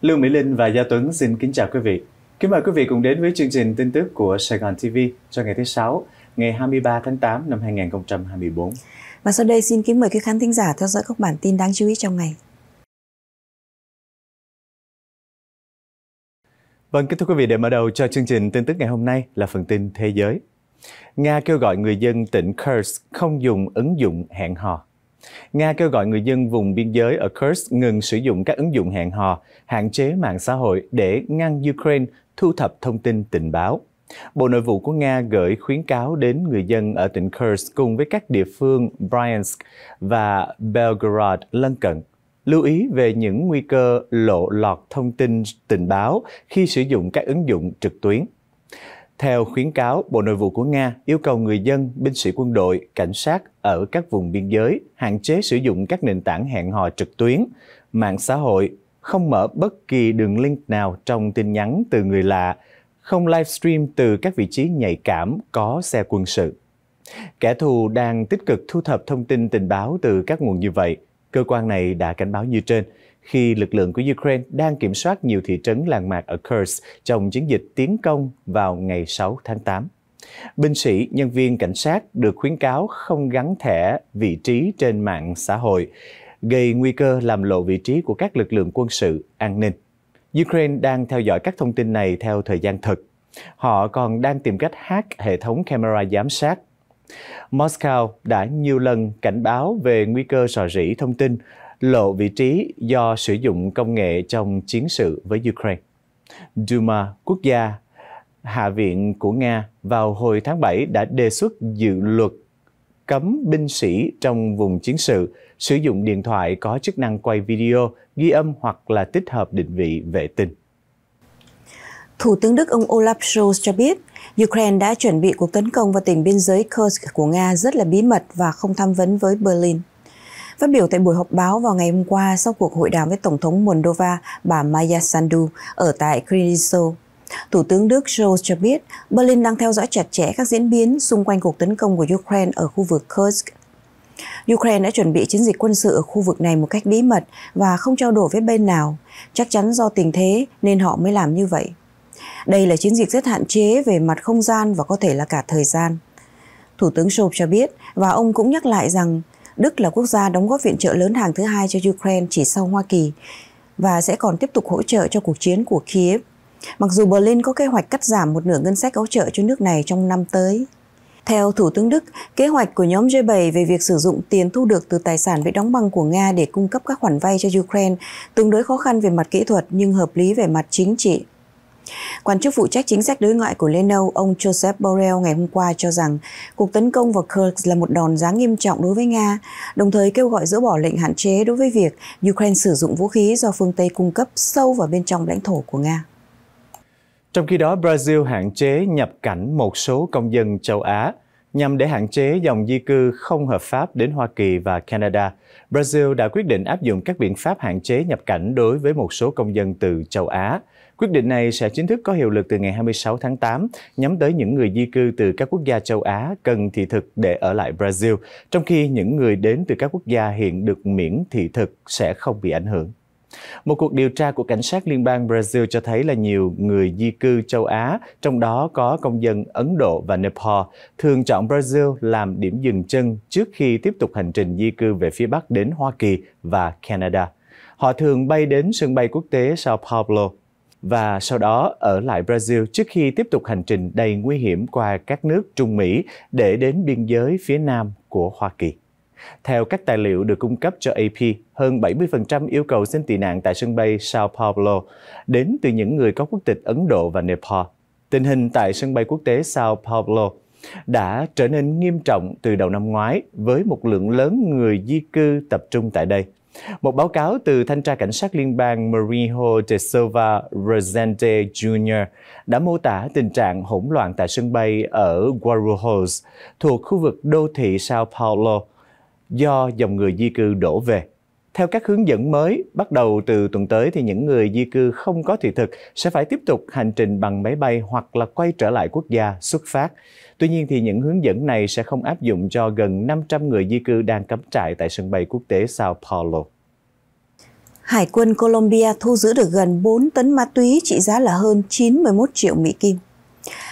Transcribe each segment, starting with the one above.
Lưu Mỹ Linh và Gia Tuấn xin kính chào quý vị. Kính mời quý vị cùng đến với chương trình tin tức của Sài Gòn TV cho ngày thứ Sáu, ngày 23 tháng 8 năm 2024. Và sau đây xin kính mời các khán thính giả theo dõi các bản tin đáng chú ý trong ngày. Vâng, kính thưa quý vị, để mở đầu cho chương trình tin tức ngày hôm nay là phần tin thế giới. Nga kêu gọi người dân tỉnh Kursk không dùng ứng dụng hẹn hò. Nga kêu gọi người dân vùng biên giới ở Kursk ngừng sử dụng các ứng dụng hẹn hò, hạn chế mạng xã hội để ngăn Ukraine thu thập thông tin tình báo. Bộ Nội vụ của Nga gửi khuyến cáo đến người dân ở tỉnh Kursk cùng với các địa phương Bryansk và Belgorod lân cận. Lưu ý về những nguy cơ lộ lọt thông tin tình báo khi sử dụng các ứng dụng trực tuyến. Theo khuyến cáo, Bộ Nội vụ của Nga yêu cầu người dân, binh sĩ quân đội, cảnh sát ở các vùng biên giới hạn chế sử dụng các nền tảng hẹn hò trực tuyến, mạng xã hội, không mở bất kỳ đường link nào trong tin nhắn từ người lạ, không livestream từ các vị trí nhạy cảm có xe quân sự. Kẻ thù đang tích cực thu thập thông tin tình báo từ các nguồn như vậy. Cơ quan này đã cảnh báo như trên – khi lực lượng của Ukraine đang kiểm soát nhiều thị trấn làng mạc ở Kursk trong chiến dịch tiến công vào ngày 6 tháng 8. Binh sĩ, nhân viên cảnh sát được khuyến cáo không gắn thẻ vị trí trên mạng xã hội, gây nguy cơ làm lộ vị trí của các lực lượng quân sự, an ninh. Ukraine đang theo dõi các thông tin này theo thời gian thực. Họ còn đang tìm cách hack hệ thống camera giám sát. Moscow đã nhiều lần cảnh báo về nguy cơ sò rỉ thông tin lộ vị trí do sử dụng công nghệ trong chiến sự với Ukraine. Duma, quốc gia Hạ viện của Nga vào hồi tháng 7 đã đề xuất dự luật cấm binh sĩ trong vùng chiến sự sử dụng điện thoại có chức năng quay video, ghi âm hoặc là tích hợp định vị vệ tinh. Thủ tướng Đức ông Olaf Scholz cho biết, Ukraine đã chuẩn bị cuộc tấn công vào tỉnh biên giới Kursk của Nga rất là bí mật và không tham vấn với Berlin. Phát biểu tại buổi họp báo vào ngày hôm qua sau cuộc hội đàm với Tổng thống Moldova bà Maya Sandu ở tại Kriniso, Thủ tướng Đức Scholz cho biết Berlin đang theo dõi chặt chẽ các diễn biến xung quanh cuộc tấn công của Ukraine ở khu vực Kursk. Ukraine đã chuẩn bị chiến dịch quân sự ở khu vực này một cách bí mật và không trao đổi với bên nào. Chắc chắn do tình thế nên họ mới làm như vậy. Đây là chiến dịch rất hạn chế về mặt không gian và có thể là cả thời gian. Thủ tướng Scholz cho biết và ông cũng nhắc lại rằng Đức là quốc gia đóng góp viện trợ lớn hàng thứ hai cho Ukraine chỉ sau Hoa Kỳ và sẽ còn tiếp tục hỗ trợ cho cuộc chiến của Kiev. Mặc dù Berlin có kế hoạch cắt giảm một nửa ngân sách hỗ trợ cho nước này trong năm tới. Theo Thủ tướng Đức, kế hoạch của nhóm G7 về việc sử dụng tiền thu được từ tài sản bị đóng băng của Nga để cung cấp các khoản vay cho Ukraine tương đối khó khăn về mặt kỹ thuật nhưng hợp lý về mặt chính trị. Quan chức phụ trách chính sách đối ngoại của Leno, ông Joseph Borrell ngày hôm qua cho rằng cuộc tấn công vào Kursk là một đòn giáng nghiêm trọng đối với Nga, đồng thời kêu gọi dỡ bỏ lệnh hạn chế đối với việc Ukraine sử dụng vũ khí do phương Tây cung cấp sâu vào bên trong lãnh thổ của Nga. Trong khi đó, Brazil hạn chế nhập cảnh một số công dân châu Á nhằm để hạn chế dòng di cư không hợp pháp đến Hoa Kỳ và Canada. Brazil đã quyết định áp dụng các biện pháp hạn chế nhập cảnh đối với một số công dân từ châu Á. Quyết định này sẽ chính thức có hiệu lực từ ngày 26 tháng 8, nhắm tới những người di cư từ các quốc gia châu Á cần thị thực để ở lại Brazil, trong khi những người đến từ các quốc gia hiện được miễn thị thực sẽ không bị ảnh hưởng. Một cuộc điều tra của cảnh sát liên bang Brazil cho thấy là nhiều người di cư châu Á, trong đó có công dân Ấn Độ và Nepal, thường chọn Brazil làm điểm dừng chân trước khi tiếp tục hành trình di cư về phía Bắc đến Hoa Kỳ và Canada. Họ thường bay đến sân bay quốc tế Sao Paulo và sau đó ở lại Brazil trước khi tiếp tục hành trình đầy nguy hiểm qua các nước Trung Mỹ để đến biên giới phía nam của Hoa Kỳ. Theo các tài liệu được cung cấp cho AP, hơn 70% yêu cầu xin tị nạn tại sân bay Sao Paulo đến từ những người có quốc tịch Ấn Độ và Nepal. Tình hình tại sân bay quốc tế Sao Paulo đã trở nên nghiêm trọng từ đầu năm ngoái với một lượng lớn người di cư tập trung tại đây – một báo cáo từ Thanh tra Cảnh sát Liên bang Marinho de Silva Resende Jr. đã mô tả tình trạng hỗn loạn tại sân bay ở Guarulhos thuộc khu vực đô thị Sao Paulo do dòng người di cư đổ về. Theo các hướng dẫn mới, bắt đầu từ tuần tới thì những người di cư không có thị thực sẽ phải tiếp tục hành trình bằng máy bay hoặc là quay trở lại quốc gia xuất phát. Tuy nhiên thì những hướng dẫn này sẽ không áp dụng cho gần 500 người di cư đang cắm trại tại sân bay quốc tế Sao Paulo. Hải quân Colombia thu giữ được gần 4 tấn ma túy trị giá là hơn 91 triệu Mỹ Kim.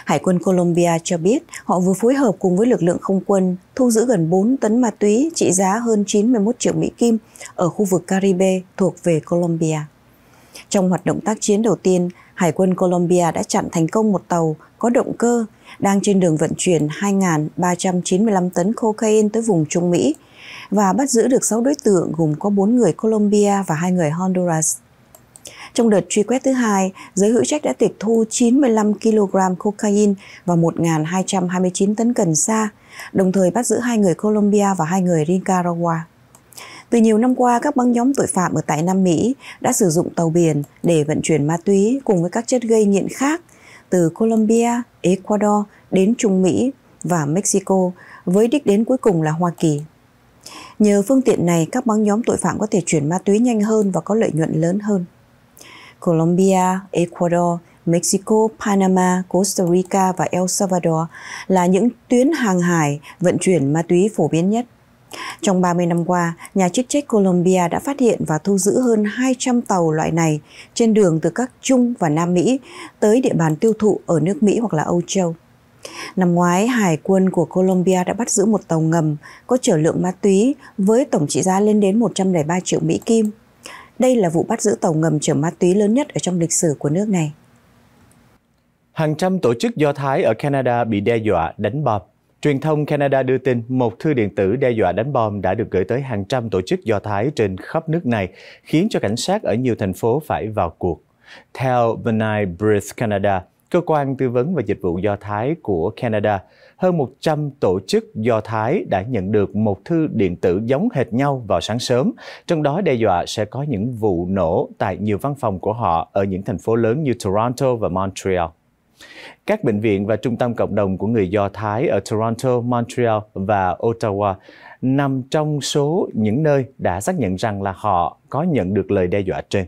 Hải quân Colombia cho biết họ vừa phối hợp cùng với lực lượng không quân thu giữ gần 4 tấn ma túy trị giá hơn 91 triệu Mỹ Kim ở khu vực Caribe thuộc về Colombia. Trong hoạt động tác chiến đầu tiên, Hải quân Colombia đã chặn thành công một tàu có động cơ đang trên đường vận chuyển 2.395 tấn cocaine tới vùng Trung Mỹ và bắt giữ được 6 đối tượng gồm có 4 người Colombia và 2 người Honduras. Trong đợt truy quét thứ hai, giới hữu trách đã tịch thu 95 kg cocaine và 1.229 tấn cần sa, đồng thời bắt giữ hai người Colombia và hai người Nicaragua. Từ nhiều năm qua, các băng nhóm tội phạm ở tại Nam Mỹ đã sử dụng tàu biển để vận chuyển ma túy cùng với các chất gây nghiện khác – từ Colombia, Ecuador đến Trung Mỹ và Mexico với đích đến cuối cùng là Hoa Kỳ. Nhờ phương tiện này, các băng nhóm tội phạm có thể chuyển ma túy nhanh hơn và có lợi nhuận lớn hơn. Colombia, Ecuador, Mexico, Panama, Costa Rica và El Salvador là những tuyến hàng hải vận chuyển ma túy phổ biến nhất. Trong 30 năm qua, nhà chức trách Colombia đã phát hiện và thu giữ hơn 200 tàu loại này trên đường từ các Trung và Nam Mỹ tới địa bàn tiêu thụ ở nước Mỹ hoặc là Âu Châu. Năm ngoái, Hải quân của Colombia đã bắt giữ một tàu ngầm có chở lượng ma túy với tổng trị giá lên đến 103 triệu Mỹ Kim. Đây là vụ bắt giữ tàu ngầm chở ma túy lớn nhất ở trong lịch sử của nước này. Hàng trăm tổ chức Do Thái ở Canada bị đe dọa đánh bom Truyền thông Canada đưa tin một thư điện tử đe dọa đánh bom đã được gửi tới hàng trăm tổ chức Do Thái trên khắp nước này, khiến cho cảnh sát ở nhiều thành phố phải vào cuộc. Theo Benai Bridge Canada, cơ quan tư vấn và dịch vụ Do Thái của Canada, hơn 100 tổ chức Do Thái đã nhận được một thư điện tử giống hệt nhau vào sáng sớm, trong đó đe dọa sẽ có những vụ nổ tại nhiều văn phòng của họ ở những thành phố lớn như Toronto và Montreal. Các bệnh viện và trung tâm cộng đồng của người Do Thái ở Toronto, Montreal và Ottawa nằm trong số những nơi đã xác nhận rằng là họ có nhận được lời đe dọa trên.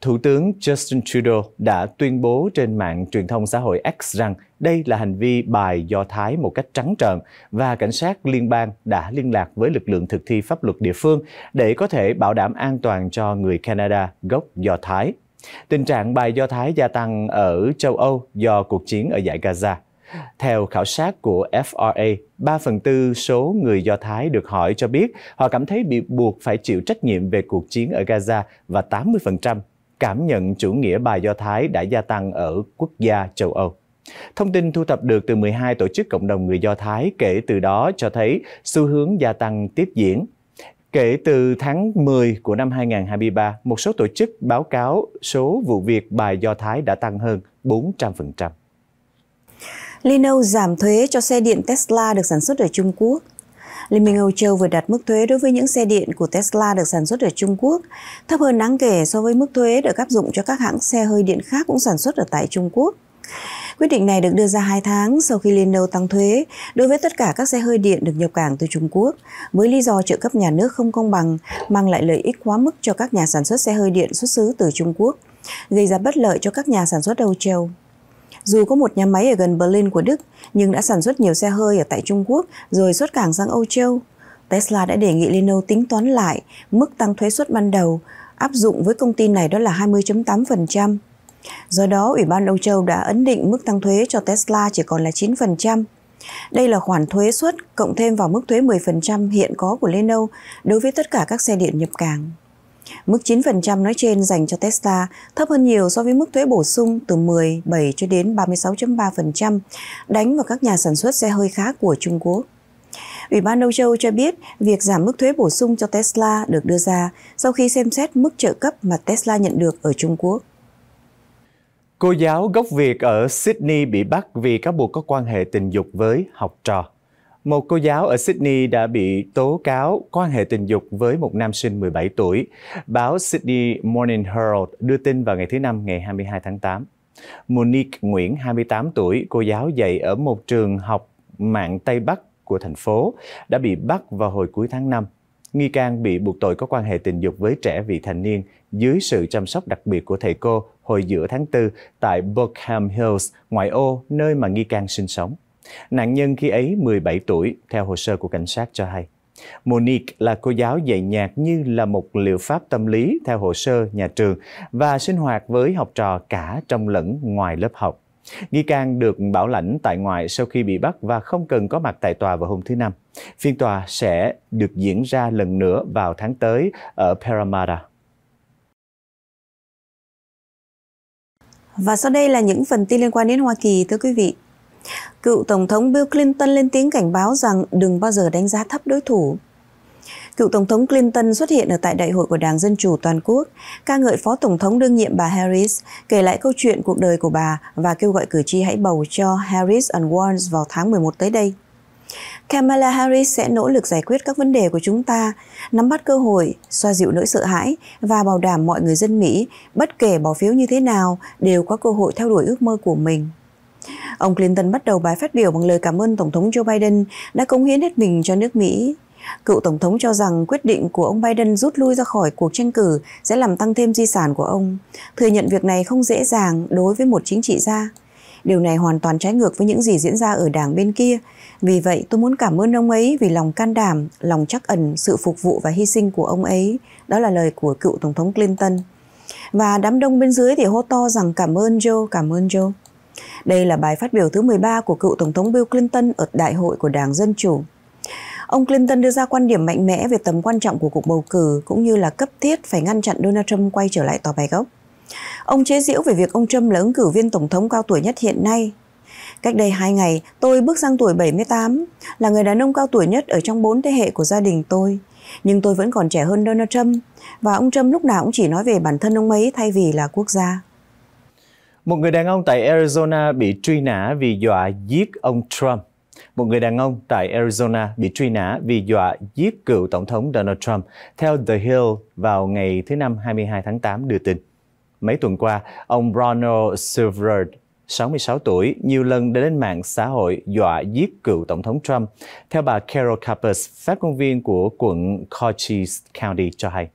Thủ tướng Justin Trudeau đã tuyên bố trên mạng truyền thông xã hội X rằng đây là hành vi bài Do Thái một cách trắng trợn và cảnh sát liên bang đã liên lạc với lực lượng thực thi pháp luật địa phương để có thể bảo đảm an toàn cho người Canada gốc Do Thái. Tình trạng bài Do Thái gia tăng ở châu Âu do cuộc chiến ở giải Gaza. Theo khảo sát của FRA, 3 phần tư số người Do Thái được hỏi cho biết họ cảm thấy bị buộc phải chịu trách nhiệm về cuộc chiến ở Gaza và 80% cảm nhận chủ nghĩa bài Do Thái đã gia tăng ở quốc gia châu Âu. Thông tin thu thập được từ 12 tổ chức cộng đồng người Do Thái kể từ đó cho thấy xu hướng gia tăng tiếp diễn Kể từ tháng 10 của năm 2023, một số tổ chức báo cáo số vụ việc bài Do Thái đã tăng hơn 400%. Lino giảm thuế cho xe điện Tesla được sản xuất ở Trung Quốc. Liên minh Âu Châu vừa đặt mức thuế đối với những xe điện của Tesla được sản xuất ở Trung Quốc, thấp hơn đáng kể so với mức thuế được áp dụng cho các hãng xe hơi điện khác cũng sản xuất ở tại Trung Quốc. Quyết định này được đưa ra 2 tháng sau khi Liên Đâu tăng thuế đối với tất cả các xe hơi điện được nhập cảng từ Trung Quốc với lý do trợ cấp nhà nước không công bằng mang lại lợi ích quá mức cho các nhà sản xuất xe hơi điện xuất xứ từ Trung Quốc, gây ra bất lợi cho các nhà sản xuất Âu châu. Dù có một nhà máy ở gần Berlin của Đức, nhưng đã sản xuất nhiều xe hơi ở tại Trung Quốc rồi xuất cảng sang Âu châu. Tesla đã đề nghị Leno tính toán lại mức tăng thuế suất ban đầu áp dụng với công ty này đó là 20.8%. Do đó, Ủy ban Âu Châu đã ấn định mức tăng thuế cho Tesla chỉ còn là 9%. Đây là khoản thuế suất cộng thêm vào mức thuế 10% hiện có của Leno đối với tất cả các xe điện nhập cảng. Mức 9% nói trên dành cho Tesla thấp hơn nhiều so với mức thuế bổ sung từ 17 cho đến 36.3% đánh vào các nhà sản xuất xe hơi khác của Trung Quốc. Ủy ban Âu Châu cho biết việc giảm mức thuế bổ sung cho Tesla được đưa ra sau khi xem xét mức trợ cấp mà Tesla nhận được ở Trung Quốc. Cô giáo gốc Việt ở Sydney bị bắt vì cáo buộc có quan hệ tình dục với học trò. Một cô giáo ở Sydney đã bị tố cáo quan hệ tình dục với một nam sinh 17 tuổi. Báo Sydney Morning Herald đưa tin vào ngày thứ Năm ngày 22 tháng 8. Monique Nguyễn, 28 tuổi, cô giáo dạy ở một trường học mạng Tây Bắc của thành phố, đã bị bắt vào hồi cuối tháng 5. Nghi can bị buộc tội có quan hệ tình dục với trẻ vị thành niên dưới sự chăm sóc đặc biệt của thầy cô hồi giữa tháng 4 tại Buckham Hills, ngoại ô, nơi mà nghi can sinh sống. Nạn nhân khi ấy 17 tuổi, theo hồ sơ của cảnh sát cho hay. Monique là cô giáo dạy nhạc như là một liệu pháp tâm lý theo hồ sơ nhà trường và sinh hoạt với học trò cả trong lẫn ngoài lớp học. Nghi can được bảo lãnh tại ngoại sau khi bị bắt và không cần có mặt tại tòa vào hôm thứ Năm. Phiên tòa sẽ được diễn ra lần nữa vào tháng tới ở Parramatta. Và sau đây là những phần tin liên quan đến Hoa Kỳ thưa quý vị. Cựu Tổng thống Bill Clinton lên tiếng cảnh báo rằng đừng bao giờ đánh giá thấp đối thủ. Cựu Tổng thống Clinton xuất hiện ở tại đại hội của Đảng Dân Chủ Toàn quốc, ca ngợi Phó Tổng thống đương nhiệm bà Harris, kể lại câu chuyện cuộc đời của bà và kêu gọi cử tri hãy bầu cho Harris and Warren vào tháng 11 tới đây. Kamala Harris sẽ nỗ lực giải quyết các vấn đề của chúng ta, nắm bắt cơ hội, xoa dịu nỗi sợ hãi và bảo đảm mọi người dân Mỹ, bất kể bỏ phiếu như thế nào, đều có cơ hội theo đuổi ước mơ của mình. Ông Clinton bắt đầu bài phát biểu bằng lời cảm ơn Tổng thống Joe Biden đã cống hiến hết mình cho nước Mỹ. Cựu Tổng thống cho rằng quyết định của ông Biden rút lui ra khỏi cuộc tranh cử sẽ làm tăng thêm di sản của ông, thừa nhận việc này không dễ dàng đối với một chính trị gia. Điều này hoàn toàn trái ngược với những gì diễn ra ở đảng bên kia, vì vậy tôi muốn cảm ơn ông ấy vì lòng can đảm, lòng trắc ẩn, sự phục vụ và hy sinh của ông ấy. Đó là lời của cựu Tổng thống Clinton. Và đám đông bên dưới thì hô to rằng cảm ơn Joe, cảm ơn Joe. Đây là bài phát biểu thứ 13 của cựu Tổng thống Bill Clinton ở Đại hội của Đảng Dân Chủ. Ông Clinton đưa ra quan điểm mạnh mẽ về tầm quan trọng của cuộc bầu cử cũng như là cấp thiết phải ngăn chặn Donald Trump quay trở lại tòa bài gốc. Ông chế giễu về việc ông Trump là ứng cử viên tổng thống cao tuổi nhất hiện nay, Cách đây 2 ngày, tôi bước sang tuổi 78, là người đàn ông cao tuổi nhất ở trong 4 thế hệ của gia đình tôi. Nhưng tôi vẫn còn trẻ hơn Donald Trump, và ông Trump lúc nào cũng chỉ nói về bản thân ông ấy thay vì là quốc gia. Một người đàn ông tại Arizona bị truy nã vì dọa giết ông Trump. Một người đàn ông tại Arizona bị truy nã vì dọa giết cựu Tổng thống Donald Trump, theo The Hill vào ngày thứ Năm 22 tháng 8 đưa tin. Mấy tuần qua, ông Ronald Silver 66 tuổi, nhiều lần đã lên mạng xã hội dọa giết cựu Tổng thống Trump, theo bà Carol Capus, phát ngôn viên của quận Cochise County cho hay.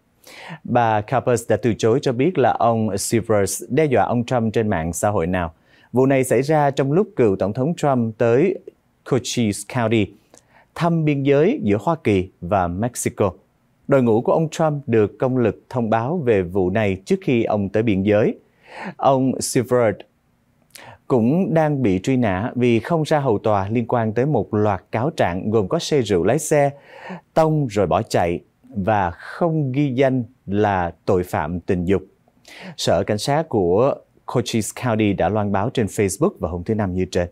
Bà Capus đã từ chối cho biết là ông Silvers đe dọa ông Trump trên mạng xã hội nào. Vụ này xảy ra trong lúc cựu Tổng thống Trump tới Cochise County, thăm biên giới giữa Hoa Kỳ và Mexico. Đội ngũ của ông Trump được công lực thông báo về vụ này trước khi ông tới biên giới. Ông Silvert cũng đang bị truy nã vì không ra hầu tòa liên quan tới một loạt cáo trạng gồm có say rượu lái xe, tông rồi bỏ chạy và không ghi danh là tội phạm tình dục. Sở Cảnh sát của Cochise County đã loan báo trên Facebook vào hôm thứ Năm như trên.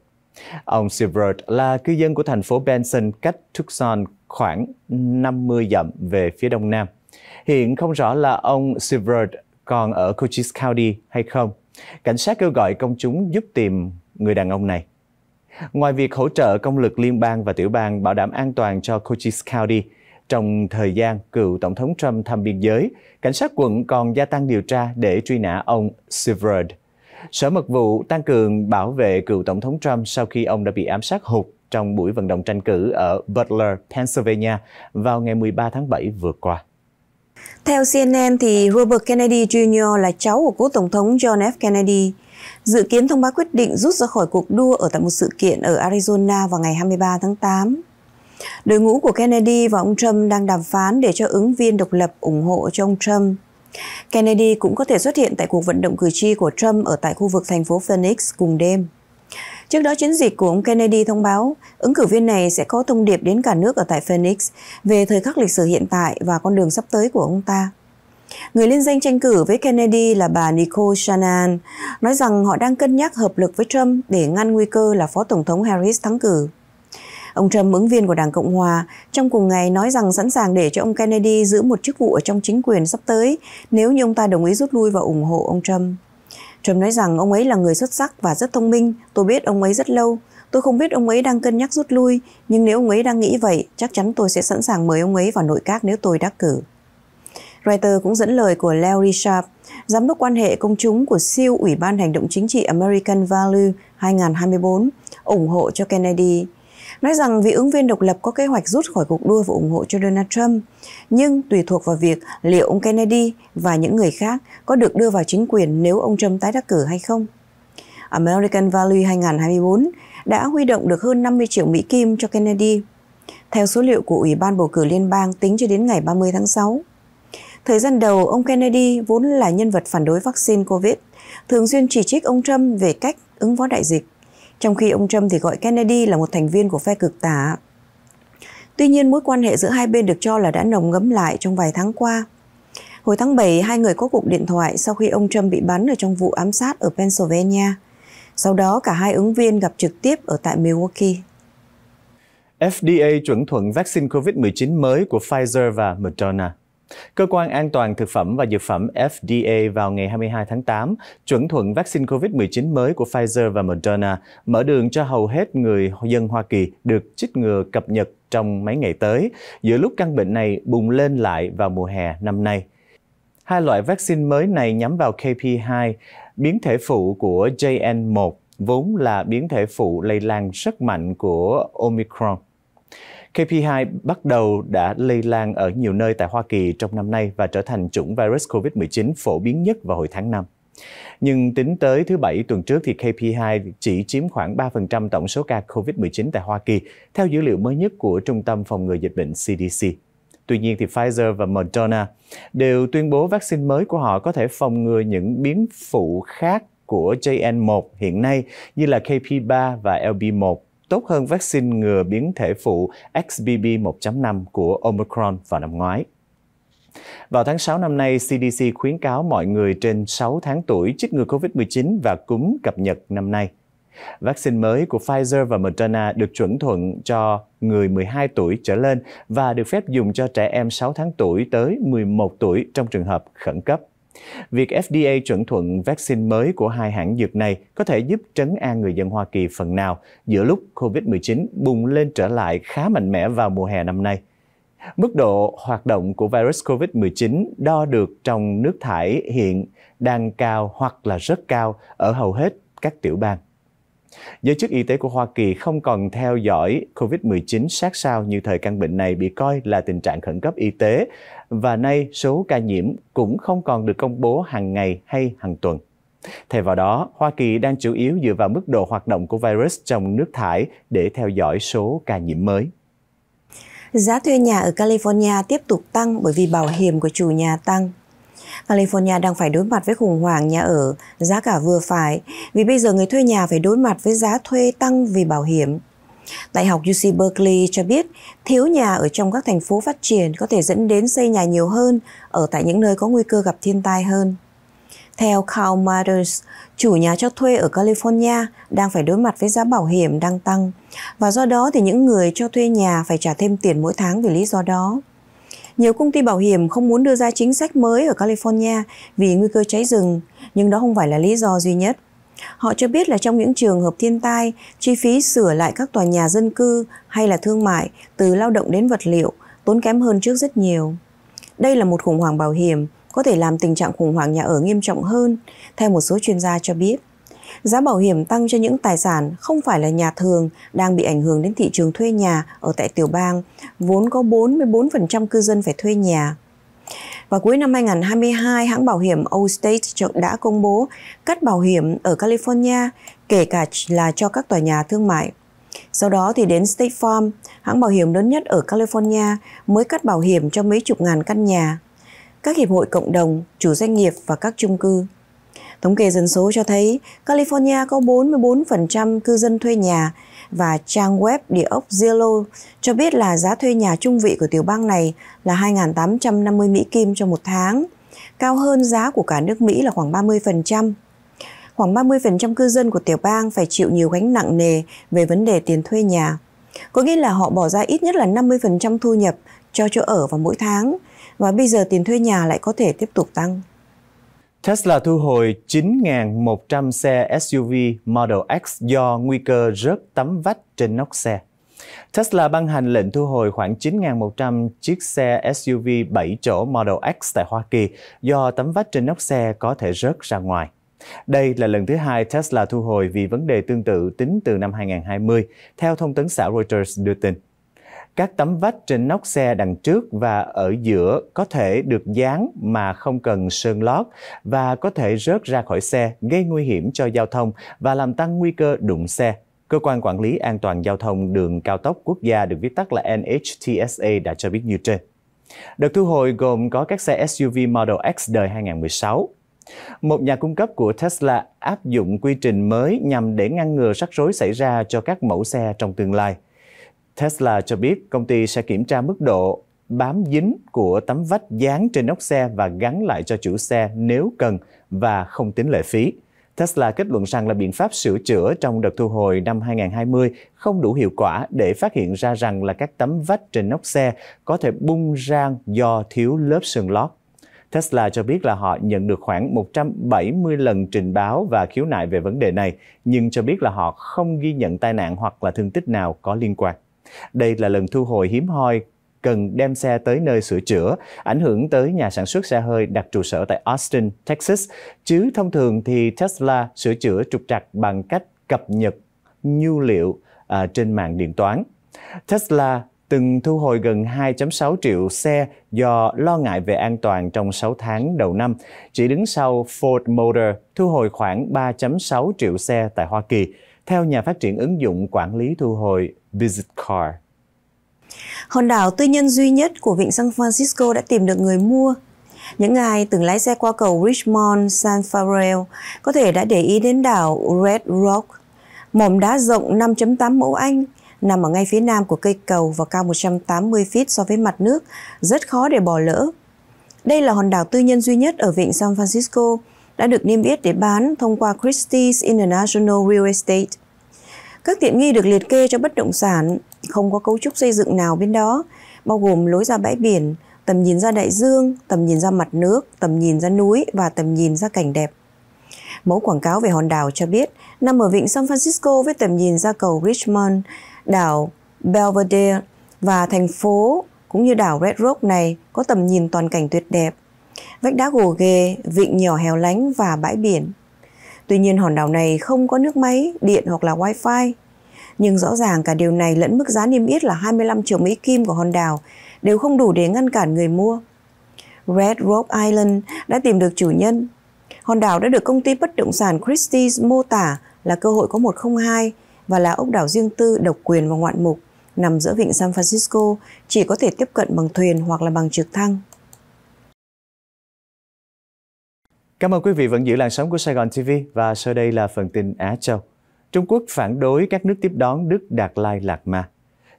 Ông Silvert là cư dân của thành phố Benson cách Tucson khoảng 50 dặm về phía đông nam. Hiện không rõ là ông Silvert còn ở Cochise County hay không, Cảnh sát kêu gọi công chúng giúp tìm người đàn ông này. Ngoài việc hỗ trợ công lực liên bang và tiểu bang bảo đảm an toàn cho Cochise County, trong thời gian cựu Tổng thống Trump thăm biên giới, cảnh sát quận còn gia tăng điều tra để truy nã ông Silverd. Sở mật vụ tăng cường bảo vệ cựu Tổng thống Trump sau khi ông đã bị ám sát hụt trong buổi vận động tranh cử ở Butler, Pennsylvania vào ngày 13 tháng 7 vừa qua. Theo CNN thì Robert Kennedy Jr. là cháu của cố tổng thống John F. Kennedy. Dự kiến thông báo quyết định rút ra khỏi cuộc đua ở tại một sự kiện ở Arizona vào ngày 23 tháng 8. Đội ngũ của Kennedy và ông Trump đang đàm phán để cho ứng viên độc lập ủng hộ cho ông Trump. Kennedy cũng có thể xuất hiện tại cuộc vận động cử tri của Trump ở tại khu vực thành phố Phoenix cùng đêm. Trước đó, chiến dịch của ông Kennedy thông báo ứng cử viên này sẽ có thông điệp đến cả nước ở tại Phoenix về thời khắc lịch sử hiện tại và con đường sắp tới của ông ta. Người liên danh tranh cử với Kennedy là bà Nicole Shanahan, nói rằng họ đang cân nhắc hợp lực với Trump để ngăn nguy cơ là Phó Tổng thống Harris thắng cử. Ông Trump ứng viên của Đảng Cộng Hòa trong cùng ngày nói rằng sẵn sàng để cho ông Kennedy giữ một chức vụ ở trong chính quyền sắp tới nếu như ông ta đồng ý rút lui và ủng hộ ông Trump. Trump nói rằng ông ấy là người xuất sắc và rất thông minh, tôi biết ông ấy rất lâu. Tôi không biết ông ấy đang cân nhắc rút lui, nhưng nếu ông ấy đang nghĩ vậy, chắc chắn tôi sẽ sẵn sàng mời ông ấy vào nội các nếu tôi đắc cử. Reuters cũng dẫn lời của Larry Sharp, giám đốc quan hệ công chúng của siêu Ủy ban Hành động Chính trị American Value 2024, ủng hộ cho Kennedy nói rằng vị ứng viên độc lập có kế hoạch rút khỏi cuộc đua và ủng hộ cho Donald Trump, nhưng tùy thuộc vào việc liệu ông Kennedy và những người khác có được đưa vào chính quyền nếu ông Trump tái đắc cử hay không. American Value 2024 đã huy động được hơn 50 triệu Mỹ Kim cho Kennedy, theo số liệu của Ủy ban Bầu cử Liên bang tính cho đến ngày 30 tháng 6. Thời gian đầu, ông Kennedy vốn là nhân vật phản đối vaccine COVID, thường xuyên chỉ trích ông Trump về cách ứng phó đại dịch trong khi ông Trump thì gọi Kennedy là một thành viên của phe cực tả. Tuy nhiên, mối quan hệ giữa hai bên được cho là đã nồng ngấm lại trong vài tháng qua. Hồi tháng 7, hai người có cuộc điện thoại sau khi ông Trump bị bắn ở trong vụ ám sát ở Pennsylvania. Sau đó, cả hai ứng viên gặp trực tiếp ở tại Milwaukee. FDA chuẩn thuận vaccine COVID-19 mới của Pfizer và Moderna. Cơ quan An toàn Thực phẩm và Dược phẩm FDA vào ngày 22 tháng 8 chuẩn thuận vaccine COVID-19 mới của Pfizer và Moderna, mở đường cho hầu hết người dân Hoa Kỳ được chích ngừa cập nhật trong mấy ngày tới, giữa lúc căn bệnh này bùng lên lại vào mùa hè năm nay. Hai loại vaccine mới này nhắm vào KP2, biến thể phụ của JN1, vốn là biến thể phụ lây lan rất mạnh của Omicron. KP2 bắt đầu đã lây lan ở nhiều nơi tại Hoa Kỳ trong năm nay và trở thành chủng virus COVID-19 phổ biến nhất vào hồi tháng 5. Nhưng tính tới thứ Bảy tuần trước thì KP2 chỉ chiếm khoảng 3% tổng số ca COVID-19 tại Hoa Kỳ, theo dữ liệu mới nhất của Trung tâm Phòng ngừa Dịch bệnh CDC. Tuy nhiên thì Pfizer và Moderna đều tuyên bố vaccine mới của họ có thể phòng ngừa những biến phụ khác của JN1 hiện nay như là KP3 và LB1 tốt hơn vaccine ngừa biến thể phụ XBB 1.5 của Omicron vào năm ngoái. Vào tháng 6 năm nay, CDC khuyến cáo mọi người trên 6 tháng tuổi chích ngừa COVID-19 và cúm cập nhật năm nay. Vaccine mới của Pfizer và Moderna được chuẩn thuận cho người 12 tuổi trở lên và được phép dùng cho trẻ em 6 tháng tuổi tới 11 tuổi trong trường hợp khẩn cấp. Việc FDA chuẩn thuận vaccine mới của hai hãng dược này có thể giúp trấn an người dân Hoa Kỳ phần nào giữa lúc COVID-19 bùng lên trở lại khá mạnh mẽ vào mùa hè năm nay. Mức độ hoạt động của virus COVID-19 đo được trong nước thải hiện đang cao hoặc là rất cao ở hầu hết các tiểu bang. Giới chức y tế của Hoa Kỳ không còn theo dõi COVID-19 sát sao như thời căn bệnh này bị coi là tình trạng khẩn cấp y tế và nay số ca nhiễm cũng không còn được công bố hàng ngày hay hàng tuần. Thay vào đó, Hoa Kỳ đang chủ yếu dựa vào mức độ hoạt động của virus trong nước thải để theo dõi số ca nhiễm mới. Giá thuê nhà ở California tiếp tục tăng bởi vì bảo hiểm của chủ nhà tăng. California đang phải đối mặt với khủng hoảng nhà ở, giá cả vừa phải, vì bây giờ người thuê nhà phải đối mặt với giá thuê tăng vì bảo hiểm. Đại học UC Berkeley cho biết thiếu nhà ở trong các thành phố phát triển có thể dẫn đến xây nhà nhiều hơn ở tại những nơi có nguy cơ gặp thiên tai hơn. Theo Carl Mathers, chủ nhà cho thuê ở California đang phải đối mặt với giá bảo hiểm đang tăng và do đó thì những người cho thuê nhà phải trả thêm tiền mỗi tháng vì lý do đó. Nhiều công ty bảo hiểm không muốn đưa ra chính sách mới ở California vì nguy cơ cháy rừng, nhưng đó không phải là lý do duy nhất. Họ cho biết là trong những trường hợp thiên tai, chi phí sửa lại các tòa nhà dân cư hay là thương mại từ lao động đến vật liệu tốn kém hơn trước rất nhiều. Đây là một khủng hoảng bảo hiểm có thể làm tình trạng khủng hoảng nhà ở nghiêm trọng hơn, theo một số chuyên gia cho biết. Giá bảo hiểm tăng cho những tài sản không phải là nhà thường đang bị ảnh hưởng đến thị trường thuê nhà ở tại tiểu bang, vốn có 44% cư dân phải thuê nhà. Và cuối năm 2022, hãng bảo hiểm Allstate đã công bố cắt bảo hiểm ở California, kể cả là cho các tòa nhà thương mại. Sau đó thì đến State Farm, hãng bảo hiểm lớn nhất ở California mới cắt bảo hiểm cho mấy chục ngàn căn nhà, các hiệp hội cộng đồng, chủ doanh nghiệp và các chung cư. Thống kê dân số cho thấy California có 44% cư dân thuê nhà và trang web địa ốc Zillow cho biết là giá thuê nhà trung vị của tiểu bang này là 2.850 Mỹ Kim cho một tháng, cao hơn giá của cả nước Mỹ là khoảng 30%. Khoảng 30% cư dân của tiểu bang phải chịu nhiều gánh nặng nề về vấn đề tiền thuê nhà. Có nghĩa là họ bỏ ra ít nhất là 50% thu nhập cho chỗ ở vào mỗi tháng và bây giờ tiền thuê nhà lại có thể tiếp tục tăng. Tesla thu hồi 9.100 xe SUV Model X do nguy cơ rớt tấm vách trên nóc xe. Tesla ban hành lệnh thu hồi khoảng 9.100 chiếc xe SUV 7 chỗ Model X tại Hoa Kỳ do tấm vách trên nóc xe có thể rớt ra ngoài. Đây là lần thứ hai Tesla thu hồi vì vấn đề tương tự tính từ năm 2020, theo thông tấn xã Reuters đưa tin các tấm vách trên nóc xe đằng trước và ở giữa có thể được dán mà không cần sơn lót và có thể rớt ra khỏi xe, gây nguy hiểm cho giao thông và làm tăng nguy cơ đụng xe. Cơ quan Quản lý An toàn Giao thông Đường Cao tốc Quốc gia được viết tắt là NHTSA đã cho biết như trên. Đợt thu hồi gồm có các xe SUV Model X đời 2016, một nhà cung cấp của Tesla áp dụng quy trình mới nhằm để ngăn ngừa rắc rối xảy ra cho các mẫu xe trong tương lai. Tesla cho biết công ty sẽ kiểm tra mức độ bám dính của tấm vách dán trên nóc xe và gắn lại cho chủ xe nếu cần và không tính lệ phí. Tesla kết luận rằng là biện pháp sửa chữa trong đợt thu hồi năm 2020 không đủ hiệu quả để phát hiện ra rằng là các tấm vách trên nóc xe có thể bung rang do thiếu lớp sườn lót. Tesla cho biết là họ nhận được khoảng 170 lần trình báo và khiếu nại về vấn đề này, nhưng cho biết là họ không ghi nhận tai nạn hoặc là thương tích nào có liên quan. Đây là lần thu hồi hiếm hoi cần đem xe tới nơi sửa chữa, ảnh hưởng tới nhà sản xuất xe hơi đặt trụ sở tại Austin, Texas. Chứ thông thường thì Tesla sửa chữa trục trặc bằng cách cập nhật nhu liệu à, trên mạng điện toán. Tesla từng thu hồi gần 2.6 triệu xe do lo ngại về an toàn trong 6 tháng đầu năm, chỉ đứng sau Ford Motor thu hồi khoảng 3.6 triệu xe tại Hoa Kỳ. Theo nhà phát triển ứng dụng quản lý thu hồi Visit Car. Hòn đảo tư nhân duy nhất của vịnh San Francisco đã tìm được người mua. Những ai từng lái xe qua cầu Richmond San Farrell có thể đã để ý đến đảo Red Rock, mỏm đá rộng 5.8 mẫu Anh, nằm ở ngay phía nam của cây cầu và cao 180 feet so với mặt nước, rất khó để bỏ lỡ. Đây là hòn đảo tư nhân duy nhất ở vịnh San Francisco, đã được niêm yết để bán thông qua Christie's International Real Estate. Các tiện nghi được liệt kê cho bất động sản không có cấu trúc xây dựng nào bên đó, bao gồm lối ra bãi biển, tầm nhìn ra đại dương, tầm nhìn ra mặt nước, tầm nhìn ra núi và tầm nhìn ra cảnh đẹp. Mẫu quảng cáo về hòn đảo cho biết nằm ở vịnh San Francisco với tầm nhìn ra cầu Richmond, đảo Belvedere và thành phố cũng như đảo Red Rock này có tầm nhìn toàn cảnh tuyệt đẹp. Vách đá gồ ghề, vịnh nhỏ hẻo lánh và bãi biển. Tuy nhiên hòn đảo này không có nước máy, điện hoặc là wifi. Nhưng rõ ràng cả điều này lẫn mức giá niêm yết là 25 triệu Mỹ Kim của hòn đảo đều không đủ để ngăn cản người mua. Red Rock Island đã tìm được chủ nhân. Hòn đảo đã được công ty bất động sản Christie's mô tả là cơ hội có 102 và là ốc đảo riêng tư độc quyền và ngoạn mục nằm giữa vịnh San Francisco chỉ có thể tiếp cận bằng thuyền hoặc là bằng trực thăng. Cảm ơn quý vị vẫn giữ làn sóng của Sài Gòn TV và sau đây là phần tin Á Châu. Trung Quốc phản đối các nước tiếp đón Đức Đạt Lai Lạt Ma.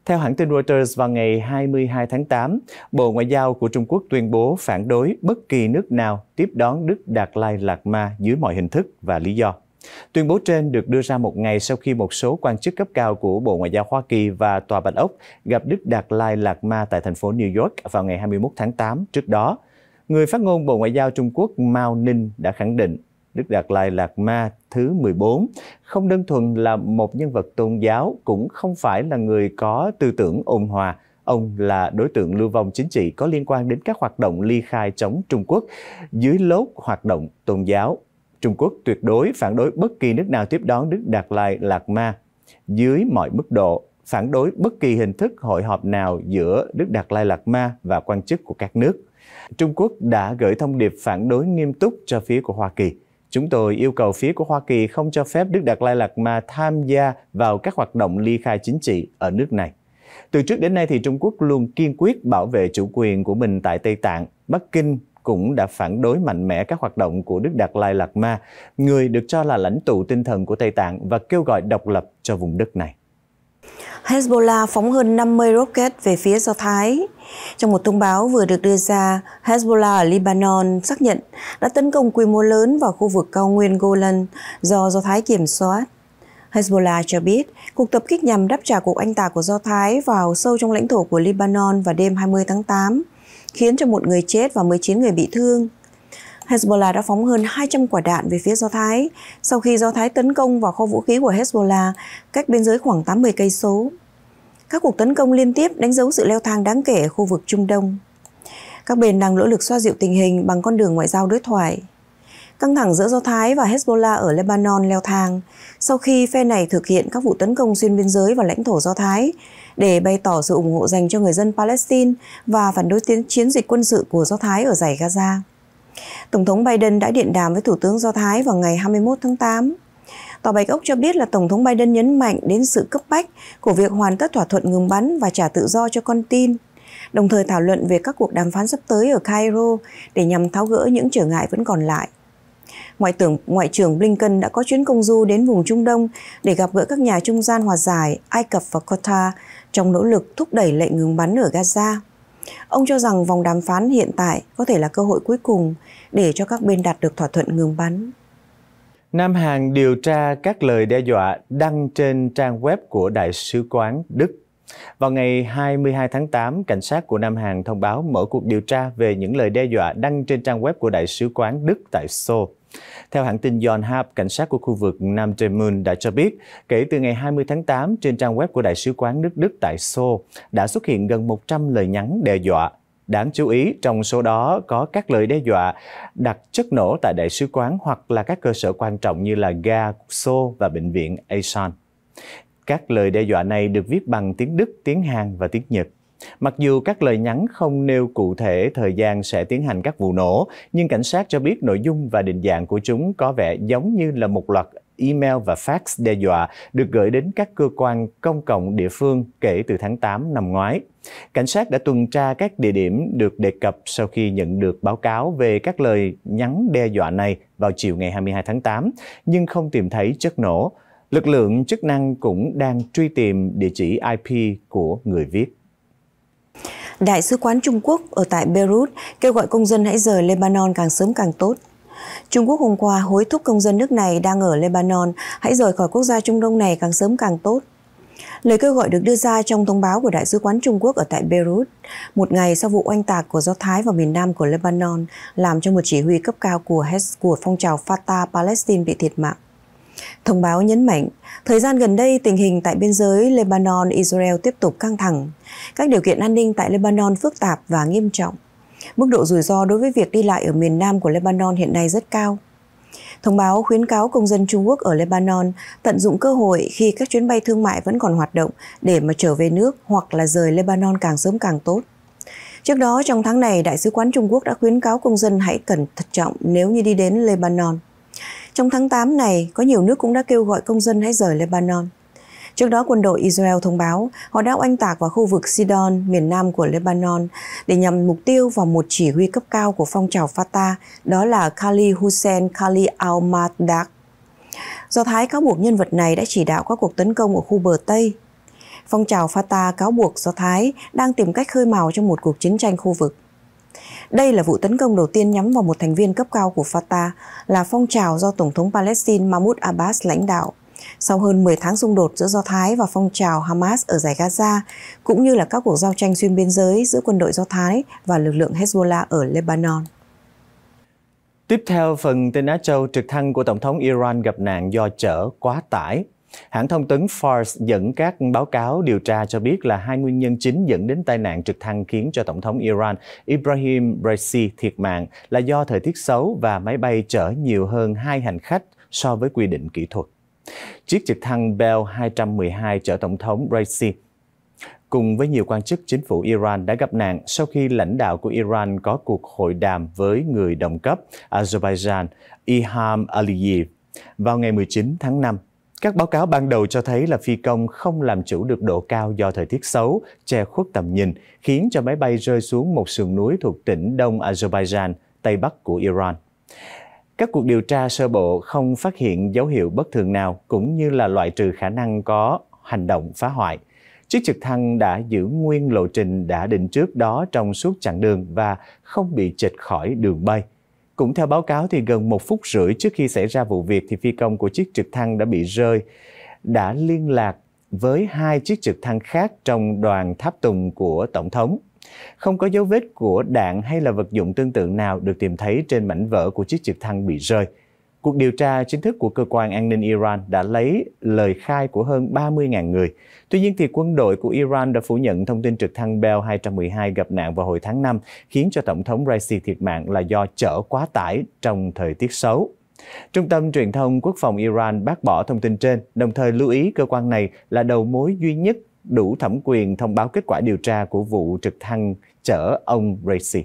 Theo hãng tin Reuters, vào ngày 22 tháng 8, Bộ Ngoại giao của Trung Quốc tuyên bố phản đối bất kỳ nước nào tiếp đón Đức Đạt Lai Lạt Ma dưới mọi hình thức và lý do. Tuyên bố trên được đưa ra một ngày sau khi một số quan chức cấp cao của Bộ Ngoại giao Hoa Kỳ và Tòa Bạch Ốc gặp Đức Đạt Lai Lạt Ma tại thành phố New York vào ngày 21 tháng 8 trước đó – Người phát ngôn Bộ Ngoại giao Trung Quốc Mao Ninh đã khẳng định Đức Đạt Lai Lạt Ma thứ 14 không đơn thuần là một nhân vật tôn giáo, cũng không phải là người có tư tưởng ôn hòa. Ông là đối tượng lưu vong chính trị có liên quan đến các hoạt động ly khai chống Trung Quốc dưới lốt hoạt động tôn giáo. Trung Quốc tuyệt đối phản đối bất kỳ nước nào tiếp đón Đức Đạt Lai Lạt Ma dưới mọi mức độ, phản đối bất kỳ hình thức hội họp nào giữa Đức Đạt Lai Lạt Ma và quan chức của các nước. Trung Quốc đã gửi thông điệp phản đối nghiêm túc cho phía của Hoa Kỳ. Chúng tôi yêu cầu phía của Hoa Kỳ không cho phép Đức Đạt Lai Lạt Ma tham gia vào các hoạt động ly khai chính trị ở nước này. Từ trước đến nay thì Trung Quốc luôn kiên quyết bảo vệ chủ quyền của mình tại Tây Tạng. Bắc Kinh cũng đã phản đối mạnh mẽ các hoạt động của Đức Đạt Lai Lạt Ma, người được cho là lãnh tụ tinh thần của Tây Tạng và kêu gọi độc lập cho vùng đất này. Hezbollah phóng hơn 50 rocket về phía Do Thái. Trong một thông báo vừa được đưa ra, Hezbollah ở Lebanon xác nhận đã tấn công quy mô lớn vào khu vực cao nguyên Golan do Do Thái kiểm soát. Hezbollah cho biết cuộc tập kích nhằm đáp trả cuộc anh tả của Do Thái vào sâu trong lãnh thổ của Lebanon vào đêm 20 tháng 8, khiến cho một người chết và 19 người bị thương. Hezbollah đã phóng hơn 200 quả đạn về phía Do Thái sau khi Do Thái tấn công vào kho vũ khí của Hezbollah cách biên giới khoảng 80 cây số. Các cuộc tấn công liên tiếp đánh dấu sự leo thang đáng kể ở khu vực Trung Đông. Các bên đang nỗ lực xoa dịu tình hình bằng con đường ngoại giao đối thoại. Căng thẳng giữa Do Thái và Hezbollah ở Lebanon leo thang sau khi phe này thực hiện các vụ tấn công xuyên biên giới vào lãnh thổ Do Thái để bày tỏ sự ủng hộ dành cho người dân Palestine và phản đối tiến chiến dịch quân sự của Do Thái ở giải Gaza. Tổng thống Biden đã điện đàm với Thủ tướng Do Thái vào ngày 21 tháng 8. Tòa Bạch Ốc cho biết là Tổng thống Biden nhấn mạnh đến sự cấp bách của việc hoàn tất thỏa thuận ngừng bắn và trả tự do cho con tin, đồng thời thảo luận về các cuộc đàm phán sắp tới ở Cairo để nhằm tháo gỡ những trở ngại vẫn còn lại. Ngoại trưởng Ngoại trưởng Blinken đã có chuyến công du đến vùng Trung Đông để gặp gỡ các nhà trung gian hòa giải Ai Cập và Qatar trong nỗ lực thúc đẩy lệnh ngừng bắn ở Gaza. Ông cho rằng vòng đàm phán hiện tại có thể là cơ hội cuối cùng để cho các bên đạt được thỏa thuận ngừng bắn. Nam Hàn điều tra các lời đe dọa đăng trên trang web của Đại sứ quán Đức. Vào ngày 22 tháng 8, cảnh sát của Nam Hàn thông báo mở cuộc điều tra về những lời đe dọa đăng trên trang web của Đại sứ quán Đức tại Seoul. Theo hãng tin Yonhap, cảnh sát của khu vực Nam Tremun đã cho biết, kể từ ngày 20 tháng 8, trên trang web của Đại sứ quán nước Đức tại Seoul đã xuất hiện gần 100 lời nhắn đe dọa Đáng chú ý, trong số đó có các lời đe dọa đặt chất nổ tại đại sứ quán hoặc là các cơ sở quan trọng như là ga, xô và bệnh viện Asan. Các lời đe dọa này được viết bằng tiếng Đức, tiếng Hàn và tiếng Nhật. Mặc dù các lời nhắn không nêu cụ thể thời gian sẽ tiến hành các vụ nổ, nhưng cảnh sát cho biết nội dung và định dạng của chúng có vẻ giống như là một loạt email và fax đe dọa được gửi đến các cơ quan công cộng địa phương kể từ tháng 8 năm ngoái. Cảnh sát đã tuần tra các địa điểm được đề cập sau khi nhận được báo cáo về các lời nhắn đe dọa này vào chiều ngày 22 tháng 8, nhưng không tìm thấy chất nổ. Lực lượng chức năng cũng đang truy tìm địa chỉ IP của người viết. Đại sứ quán Trung Quốc ở tại Beirut kêu gọi công dân hãy rời Lebanon càng sớm càng tốt. Trung Quốc hôm qua hối thúc công dân nước này đang ở Lebanon hãy rời khỏi quốc gia Trung Đông này càng sớm càng tốt. Lời kêu gọi được đưa ra trong thông báo của Đại sứ quán Trung Quốc ở tại Beirut, một ngày sau vụ oanh tạc của Do Thái vào miền nam của Lebanon, làm cho một chỉ huy cấp cao của Hez của phong trào Fatah Palestine bị thiệt mạng. Thông báo nhấn mạnh, thời gian gần đây tình hình tại biên giới Lebanon-Israel tiếp tục căng thẳng. Các điều kiện an ninh tại Lebanon phức tạp và nghiêm trọng. Mức độ rủi ro đối với việc đi lại ở miền nam của Lebanon hiện nay rất cao. Thông báo khuyến cáo công dân Trung Quốc ở Lebanon tận dụng cơ hội khi các chuyến bay thương mại vẫn còn hoạt động để mà trở về nước hoặc là rời Lebanon càng sớm càng tốt. Trước đó, trong tháng này, Đại sứ quán Trung Quốc đã khuyến cáo công dân hãy cẩn thận trọng nếu như đi đến Lebanon. Trong tháng 8 này, có nhiều nước cũng đã kêu gọi công dân hãy rời Lebanon. Trước đó, quân đội Israel thông báo họ đã oanh tạc vào khu vực Sidon, miền nam của Lebanon, để nhằm mục tiêu vào một chỉ huy cấp cao của phong trào Fatah, đó là Khalil Hussein Khalil al madak Do Thái cáo buộc nhân vật này đã chỉ đạo các cuộc tấn công ở khu bờ Tây. Phong trào Fatah cáo buộc Do Thái đang tìm cách khơi mào trong một cuộc chiến tranh khu vực. Đây là vụ tấn công đầu tiên nhắm vào một thành viên cấp cao của Fatah là phong trào do Tổng thống Palestine Mahmoud Abbas lãnh đạo. Sau hơn 10 tháng xung đột giữa Do Thái và phong trào Hamas ở giải Gaza, cũng như là các cuộc giao tranh xuyên biên giới giữa quân đội Do Thái và lực lượng Hezbollah ở Lebanon. Tiếp theo, phần tin Á Châu trực thăng của Tổng thống Iran gặp nạn do chở quá tải Hãng thông tấn Fars dẫn các báo cáo điều tra cho biết là hai nguyên nhân chính dẫn đến tai nạn trực thăng khiến cho Tổng thống Iran Ibrahim Raisi thiệt mạng là do thời tiết xấu và máy bay chở nhiều hơn hai hành khách so với quy định kỹ thuật. Chiếc trực thăng Bell 212 chở Tổng thống Raisi cùng với nhiều quan chức chính phủ Iran đã gặp nạn sau khi lãnh đạo của Iran có cuộc hội đàm với người đồng cấp Azerbaijan Iham Aliyev vào ngày 19 tháng 5 các báo cáo ban đầu cho thấy là phi công không làm chủ được độ cao do thời tiết xấu, che khuất tầm nhìn, khiến cho máy bay rơi xuống một sườn núi thuộc tỉnh Đông Azerbaijan, Tây Bắc của Iran. Các cuộc điều tra sơ bộ không phát hiện dấu hiệu bất thường nào cũng như là loại trừ khả năng có hành động phá hoại. Chiếc trực thăng đã giữ nguyên lộ trình đã định trước đó trong suốt chặng đường và không bị chệch khỏi đường bay. Cũng theo báo cáo thì gần một phút rưỡi trước khi xảy ra vụ việc thì phi công của chiếc trực thăng đã bị rơi, đã liên lạc với hai chiếc trực thăng khác trong đoàn tháp tùng của Tổng thống. Không có dấu vết của đạn hay là vật dụng tương tự nào được tìm thấy trên mảnh vỡ của chiếc trực thăng bị rơi. Cuộc điều tra chính thức của cơ quan an ninh Iran đã lấy lời khai của hơn 30.000 người. Tuy nhiên, thì quân đội của Iran đã phủ nhận thông tin trực thăng Bell 212 gặp nạn vào hồi tháng 5, khiến cho Tổng thống Raisi thiệt mạng là do chở quá tải trong thời tiết xấu. Trung tâm truyền thông quốc phòng Iran bác bỏ thông tin trên, đồng thời lưu ý cơ quan này là đầu mối duy nhất đủ thẩm quyền thông báo kết quả điều tra của vụ trực thăng chở ông Raisi.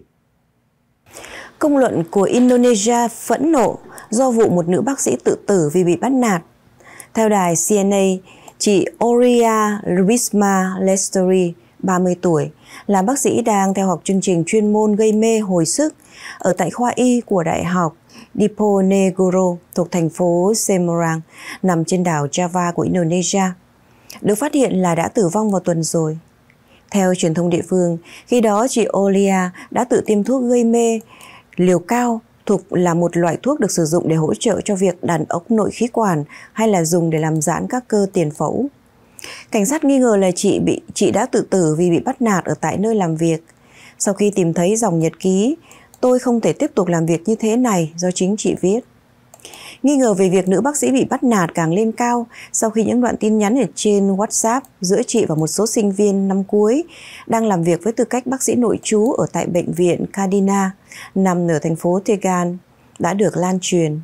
Công luận của Indonesia phẫn nộ do vụ một nữ bác sĩ tự tử vì bị bắt nạt. Theo đài CNA, chị Oria Wisma Lestari, 30 tuổi, là bác sĩ đang theo học chương trình chuyên môn gây mê hồi sức ở tại khoa y của Đại học Diponegoro thuộc thành phố Semarang, nằm trên đảo Java của Indonesia. Được phát hiện là đã tử vong vào tuần rồi. Theo truyền thông địa phương, khi đó chị Olia đã tự tiêm thuốc gây mê Liều cao thuộc là một loại thuốc được sử dụng để hỗ trợ cho việc đàn ốc nội khí quản hay là dùng để làm giãn các cơ tiền phẫu. Cảnh sát nghi ngờ là chị bị chị đã tự tử vì bị bắt nạt ở tại nơi làm việc. Sau khi tìm thấy dòng nhật ký, tôi không thể tiếp tục làm việc như thế này do chính chị viết. Nghi ngờ về việc nữ bác sĩ bị bắt nạt càng lên cao sau khi những đoạn tin nhắn ở trên WhatsApp giữa chị và một số sinh viên năm cuối đang làm việc với tư cách bác sĩ nội trú ở tại bệnh viện Cardinal nằm ở thành phố Tegan đã được lan truyền.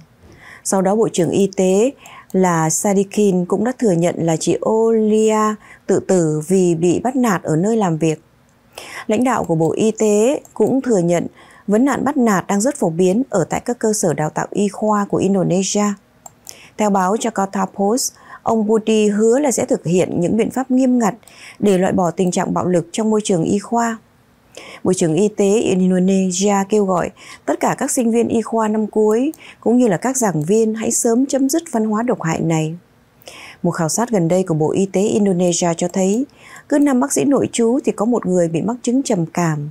Sau đó Bộ trưởng Y tế là Sadikin cũng đã thừa nhận là chị Olia tự tử vì bị bắt nạt ở nơi làm việc. Lãnh đạo của Bộ Y tế cũng thừa nhận vấn nạn bắt nạt đang rất phổ biến ở tại các cơ sở đào tạo y khoa của Indonesia. Theo báo Jakarta Post, ông Budi hứa là sẽ thực hiện những biện pháp nghiêm ngặt để loại bỏ tình trạng bạo lực trong môi trường y khoa. Bộ trưởng Y tế Indonesia kêu gọi tất cả các sinh viên y khoa năm cuối cũng như là các giảng viên hãy sớm chấm dứt văn hóa độc hại này. Một khảo sát gần đây của Bộ Y tế Indonesia cho thấy, cứ năm bác sĩ nội trú thì có một người bị mắc chứng trầm cảm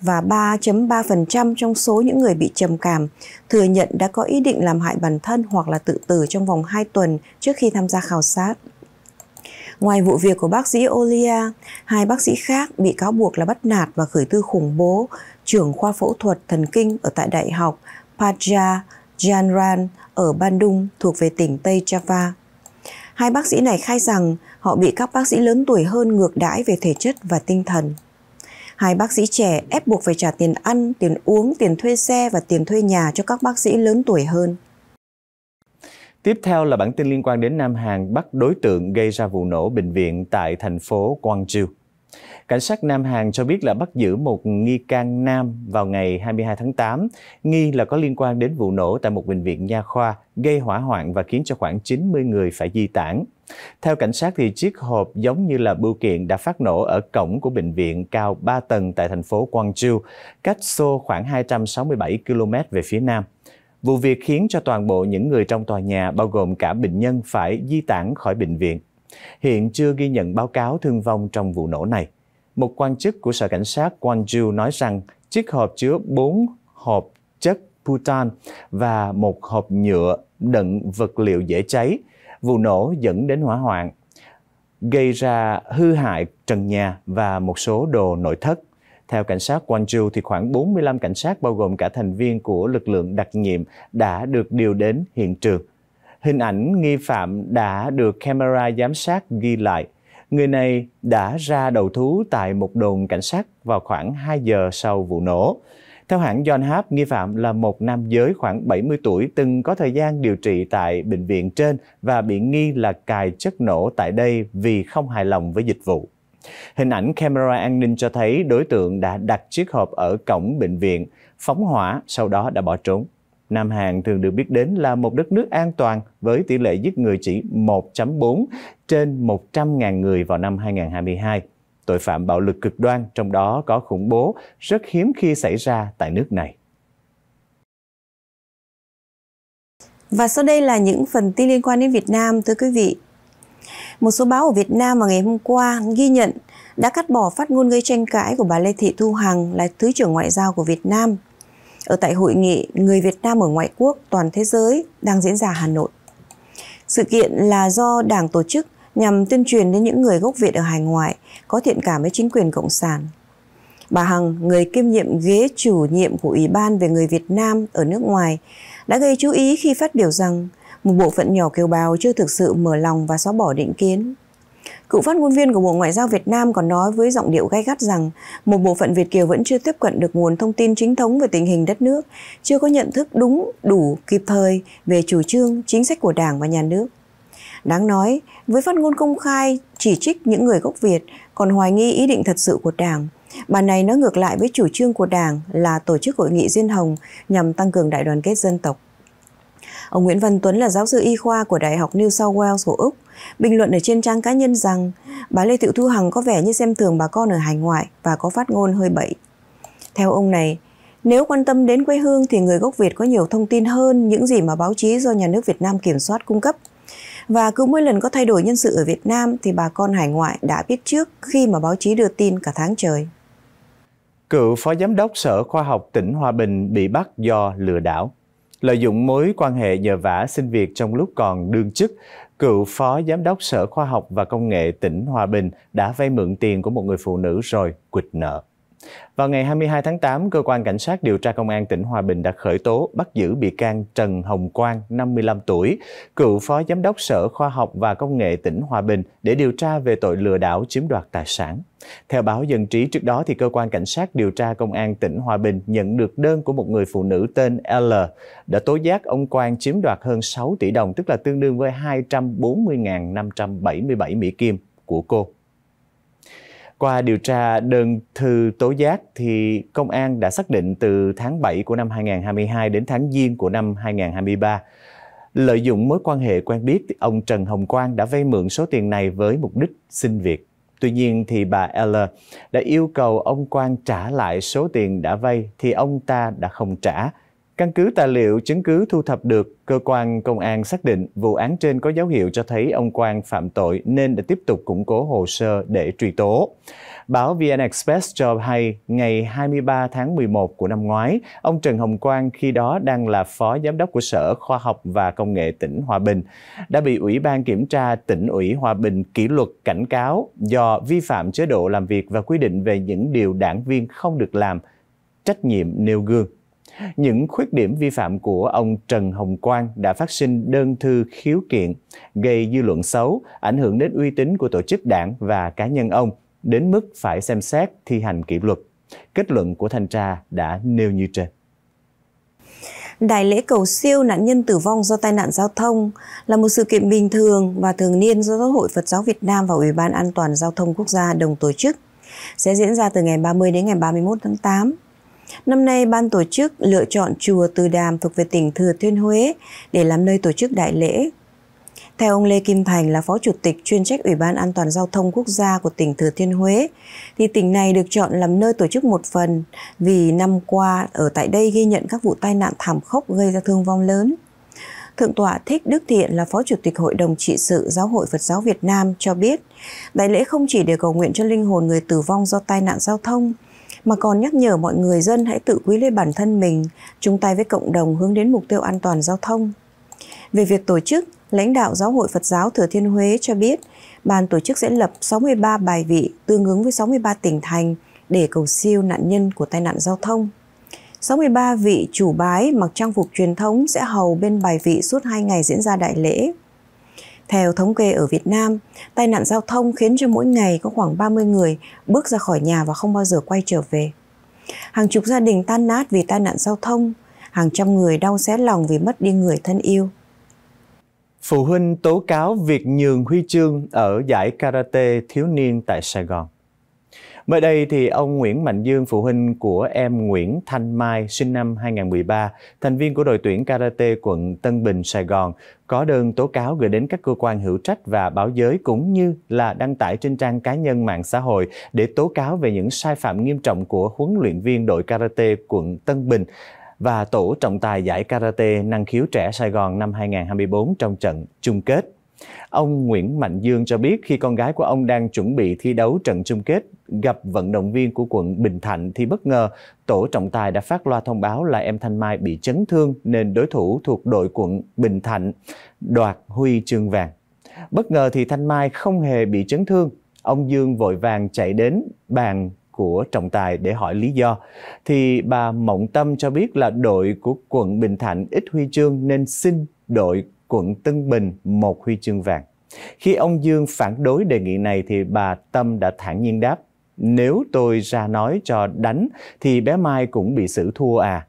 và 3.3% trong số những người bị trầm cảm thừa nhận đã có ý định làm hại bản thân hoặc là tự tử trong vòng 2 tuần trước khi tham gia khảo sát. Ngoài vụ việc của bác sĩ Olia, hai bác sĩ khác bị cáo buộc là bắt nạt và khởi tư khủng bố, trưởng khoa phẫu thuật thần kinh ở tại Đại học Padja Janran ở Bandung thuộc về tỉnh Tây Java. Hai bác sĩ này khai rằng họ bị các bác sĩ lớn tuổi hơn ngược đãi về thể chất và tinh thần. Hai bác sĩ trẻ ép buộc phải trả tiền ăn, tiền uống, tiền thuê xe và tiền thuê nhà cho các bác sĩ lớn tuổi hơn. Tiếp theo là bản tin liên quan đến Nam Hàn bắt đối tượng gây ra vụ nổ bệnh viện tại thành phố Gwangju. Cảnh sát Nam Hàn cho biết là bắt giữ một nghi can nam vào ngày 22 tháng 8, nghi là có liên quan đến vụ nổ tại một bệnh viện nha khoa gây hỏa hoạn và khiến cho khoảng 90 người phải di tản. Theo cảnh sát thì chiếc hộp giống như là bưu kiện đã phát nổ ở cổng của bệnh viện cao 3 tầng tại thành phố Quang Gwangju, cách Seoul khoảng 267 km về phía nam. Vụ việc khiến cho toàn bộ những người trong tòa nhà, bao gồm cả bệnh nhân, phải di tản khỏi bệnh viện. Hiện chưa ghi nhận báo cáo thương vong trong vụ nổ này. Một quan chức của Sở Cảnh sát Gwangju nói rằng chiếc hộp chứa 4 hộp chất Putan và một hộp nhựa đựng vật liệu dễ cháy. Vụ nổ dẫn đến hỏa hoạn, gây ra hư hại trần nhà và một số đồ nội thất. Theo cảnh sát Gwangju, thì khoảng 45 cảnh sát bao gồm cả thành viên của lực lượng đặc nhiệm đã được điều đến hiện trường. Hình ảnh nghi phạm đã được camera giám sát ghi lại. Người này đã ra đầu thú tại một đồn cảnh sát vào khoảng 2 giờ sau vụ nổ. Theo hãng John Hap, nghi phạm là một nam giới khoảng 70 tuổi từng có thời gian điều trị tại bệnh viện trên và bị nghi là cài chất nổ tại đây vì không hài lòng với dịch vụ. Hình ảnh camera an ninh cho thấy đối tượng đã đặt chiếc hộp ở cổng bệnh viện, phóng hỏa, sau đó đã bỏ trốn. Nam Hàn thường được biết đến là một đất nước an toàn với tỷ lệ giết người chỉ 1.4 trên 100.000 người vào năm 2022. Tội phạm bạo lực cực đoan, trong đó có khủng bố, rất hiếm khi xảy ra tại nước này. Và sau đây là những phần tin liên quan đến Việt Nam, thưa quý vị. Một số báo ở Việt Nam vào ngày hôm qua ghi nhận đã cắt bỏ phát ngôn gây tranh cãi của bà Lê Thị Thu Hằng là Thứ trưởng Ngoại giao của Việt Nam ở tại hội nghị Người Việt Nam ở Ngoại quốc toàn thế giới đang diễn ra Hà Nội. Sự kiện là do Đảng tổ chức nhằm tuyên truyền đến những người gốc Việt ở hải ngoại có thiện cảm với chính quyền Cộng sản. Bà Hằng, người kiêm nhiệm ghế chủ nhiệm của Ủy ban về người Việt Nam ở nước ngoài, đã gây chú ý khi phát biểu rằng một bộ phận nhỏ kiều bào chưa thực sự mở lòng và xóa bỏ định kiến. Cựu phát ngôn viên của Bộ Ngoại giao Việt Nam còn nói với giọng điệu gay gắt rằng một bộ phận Việt Kiều vẫn chưa tiếp cận được nguồn thông tin chính thống về tình hình đất nước, chưa có nhận thức đúng, đủ, kịp thời về chủ trương, chính sách của Đảng và Nhà nước. Đáng nói, với phát ngôn công khai chỉ trích những người gốc Việt còn hoài nghi ý định thật sự của Đảng, bà này nó ngược lại với chủ trương của Đảng là tổ chức hội nghị Diên Hồng nhằm tăng cường đại đoàn kết dân tộc. Ông Nguyễn Văn Tuấn là giáo sư y khoa của Đại học New South Wales của Úc, bình luận ở trên trang cá nhân rằng bà Lê Thị Thu Hằng có vẻ như xem thường bà con ở hải ngoại và có phát ngôn hơi bậy. Theo ông này, nếu quan tâm đến quê hương thì người gốc Việt có nhiều thông tin hơn những gì mà báo chí do nhà nước Việt Nam kiểm soát cung cấp. Và cứ mỗi lần có thay đổi nhân sự ở Việt Nam thì bà con hải ngoại đã biết trước khi mà báo chí đưa tin cả tháng trời. Cựu Phó Giám đốc Sở Khoa học tỉnh Hòa Bình bị bắt do lừa đảo lợi dụng mối quan hệ nhờ vả xin việc trong lúc còn đương chức, cựu phó giám đốc Sở Khoa học và Công nghệ tỉnh Hòa Bình đã vay mượn tiền của một người phụ nữ rồi quỵt nợ. Vào ngày 22 tháng 8, cơ quan cảnh sát điều tra công an tỉnh Hòa Bình đã khởi tố bắt giữ bị can Trần Hồng Quang, 55 tuổi, cựu phó giám đốc Sở Khoa học và Công nghệ tỉnh Hòa Bình để điều tra về tội lừa đảo chiếm đoạt tài sản. Theo báo Dân trí trước đó thì cơ quan cảnh sát điều tra công an tỉnh Hòa Bình nhận được đơn của một người phụ nữ tên L đã tố giác ông Quang chiếm đoạt hơn 6 tỷ đồng tức là tương đương với 240.577 Mỹ kim của cô. Qua điều tra đơn thư tố giác thì công an đã xác định từ tháng 7 của năm 2022 đến tháng Giêng của năm 2023. Lợi dụng mối quan hệ quen biết, ông Trần Hồng Quang đã vay mượn số tiền này với mục đích xin việc. Tuy nhiên thì bà L đã yêu cầu ông Quang trả lại số tiền đã vay thì ông ta đã không trả Căn cứ tài liệu chứng cứ thu thập được, cơ quan công an xác định vụ án trên có dấu hiệu cho thấy ông Quang phạm tội nên đã tiếp tục củng cố hồ sơ để truy tố. Báo VN Express cho hay ngày 23 tháng 11 của năm ngoái, ông Trần Hồng Quang khi đó đang là phó giám đốc của Sở Khoa học và Công nghệ tỉnh Hòa Bình, đã bị Ủy ban Kiểm tra tỉnh ủy Hòa Bình kỷ luật cảnh cáo do vi phạm chế độ làm việc và quy định về những điều đảng viên không được làm, trách nhiệm nêu gương. Những khuyết điểm vi phạm của ông Trần Hồng Quang đã phát sinh đơn thư khiếu kiện, gây dư luận xấu, ảnh hưởng đến uy tín của tổ chức đảng và cá nhân ông, đến mức phải xem xét thi hành kỷ luật. Kết luận của thanh tra đã nêu như trên. Đại lễ cầu siêu nạn nhân tử vong do tai nạn giao thông là một sự kiện bình thường và thường niên do Giáo hội Phật giáo Việt Nam và Ủy ban An toàn Giao thông Quốc gia đồng tổ chức. Sẽ diễn ra từ ngày 30 đến ngày 31 tháng 8 Năm nay, ban tổ chức lựa chọn chùa Từ Đàm thuộc về tỉnh Thừa Thiên Huế để làm nơi tổ chức đại lễ. Theo ông Lê Kim Thành là Phó Chủ tịch chuyên trách Ủy ban An toàn Giao thông Quốc gia của tỉnh Thừa Thiên Huế, thì tỉnh này được chọn làm nơi tổ chức một phần vì năm qua ở tại đây ghi nhận các vụ tai nạn thảm khốc gây ra thương vong lớn. Thượng tọa Thích Đức Thiện là Phó Chủ tịch Hội đồng Trị sự Giáo hội Phật giáo Việt Nam cho biết, đại lễ không chỉ để cầu nguyện cho linh hồn người tử vong do tai nạn giao thông, mà còn nhắc nhở mọi người dân hãy tự quý lên bản thân mình, chung tay với cộng đồng hướng đến mục tiêu an toàn giao thông. Về việc tổ chức, lãnh đạo Giáo hội Phật giáo Thừa Thiên Huế cho biết, ban tổ chức sẽ lập 63 bài vị tương ứng với 63 tỉnh thành để cầu siêu nạn nhân của tai nạn giao thông. 63 vị chủ bái mặc trang phục truyền thống sẽ hầu bên bài vị suốt 2 ngày diễn ra đại lễ. Theo thống kê ở Việt Nam, tai nạn giao thông khiến cho mỗi ngày có khoảng 30 người bước ra khỏi nhà và không bao giờ quay trở về. Hàng chục gia đình tan nát vì tai nạn giao thông, hàng trăm người đau xé lòng vì mất đi người thân yêu. Phụ huynh tố cáo việc nhường huy chương ở giải karate thiếu niên tại Sài Gòn. Mới đây thì ông Nguyễn Mạnh Dương, phụ huynh của em Nguyễn Thanh Mai, sinh năm 2013, thành viên của đội tuyển karate quận Tân Bình, Sài Gòn, có đơn tố cáo gửi đến các cơ quan hữu trách và báo giới cũng như là đăng tải trên trang cá nhân mạng xã hội để tố cáo về những sai phạm nghiêm trọng của huấn luyện viên đội karate quận Tân Bình và tổ trọng tài giải karate năng khiếu trẻ Sài Gòn năm 2024 trong trận chung kết. Ông Nguyễn Mạnh Dương cho biết khi con gái của ông đang chuẩn bị thi đấu trận chung kết gặp vận động viên của quận Bình Thạnh thì bất ngờ tổ trọng tài đã phát loa thông báo là em Thanh Mai bị chấn thương nên đối thủ thuộc đội quận Bình Thạnh đoạt huy chương vàng. Bất ngờ thì Thanh Mai không hề bị chấn thương. Ông Dương vội vàng chạy đến bàn của trọng tài để hỏi lý do. Thì bà Mộng Tâm cho biết là đội của quận Bình Thạnh ít huy chương nên xin đội quận Tân Bình một huy chương vàng. Khi ông Dương phản đối đề nghị này thì bà Tâm đã thản nhiên đáp, nếu tôi ra nói cho đánh thì bé Mai cũng bị xử thua à.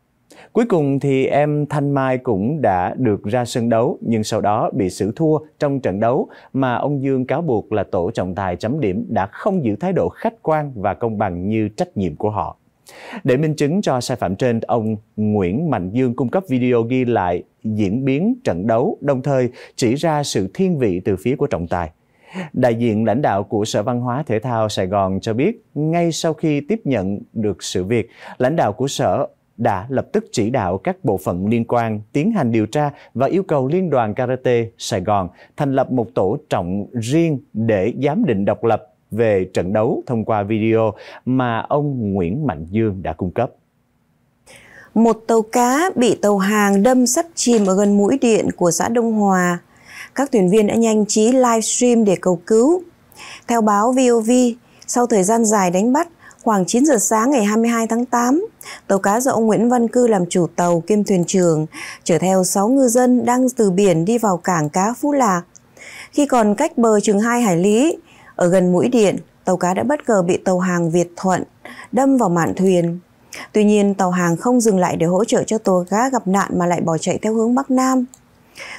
Cuối cùng thì em Thanh Mai cũng đã được ra sân đấu nhưng sau đó bị xử thua trong trận đấu mà ông Dương cáo buộc là tổ trọng tài chấm điểm đã không giữ thái độ khách quan và công bằng như trách nhiệm của họ. Để minh chứng cho sai phạm trên, ông Nguyễn Mạnh Dương cung cấp video ghi lại diễn biến trận đấu, đồng thời chỉ ra sự thiên vị từ phía của trọng tài. Đại diện lãnh đạo của Sở Văn hóa Thể thao Sài Gòn cho biết, ngay sau khi tiếp nhận được sự việc, lãnh đạo của Sở đã lập tức chỉ đạo các bộ phận liên quan tiến hành điều tra và yêu cầu Liên đoàn Karate Sài Gòn thành lập một tổ trọng riêng để giám định độc lập về trận đấu thông qua video mà ông Nguyễn Mạnh Dương đã cung cấp. Một tàu cá bị tàu hàng đâm sắp chìm ở gần mũi điện của xã Đông Hòa. Các thuyền viên đã nhanh trí livestream để cầu cứu. Theo báo VOV, sau thời gian dài đánh bắt, khoảng 9 giờ sáng ngày 22 tháng 8, tàu cá do ông Nguyễn Văn Cư làm chủ tàu kiêm thuyền trưởng, chở theo 6 ngư dân đang từ biển đi vào cảng cá Phú Lạc. Khi còn cách bờ chừng 2 hải lý, ở gần mũi điện, tàu cá đã bất ngờ bị tàu hàng Việt Thuận đâm vào mạn thuyền. Tuy nhiên, tàu hàng không dừng lại để hỗ trợ cho tàu cá gặp nạn mà lại bỏ chạy theo hướng Bắc Nam.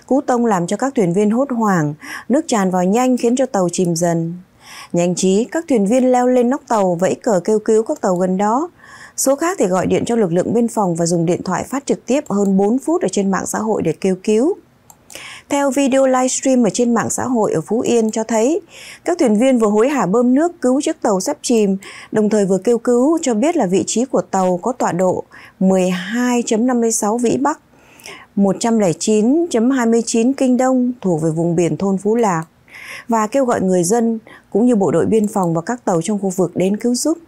Cú tông làm cho các thuyền viên hốt hoảng, nước tràn vào nhanh khiến cho tàu chìm dần. Nhanh trí, các thuyền viên leo lên nóc tàu vẫy cờ kêu cứu các tàu gần đó. Số khác thì gọi điện cho lực lượng biên phòng và dùng điện thoại phát trực tiếp hơn 4 phút ở trên mạng xã hội để kêu cứu. Theo video livestream ở trên mạng xã hội ở Phú Yên cho thấy, các thuyền viên vừa hối hả bơm nước cứu chiếc tàu sắp chìm, đồng thời vừa kêu cứu cho biết là vị trí của tàu có tọa độ 12.56 vĩ Bắc, 109.29 Kinh Đông thuộc về vùng biển thôn Phú Lạc và kêu gọi người dân cũng như bộ đội biên phòng và các tàu trong khu vực đến cứu giúp.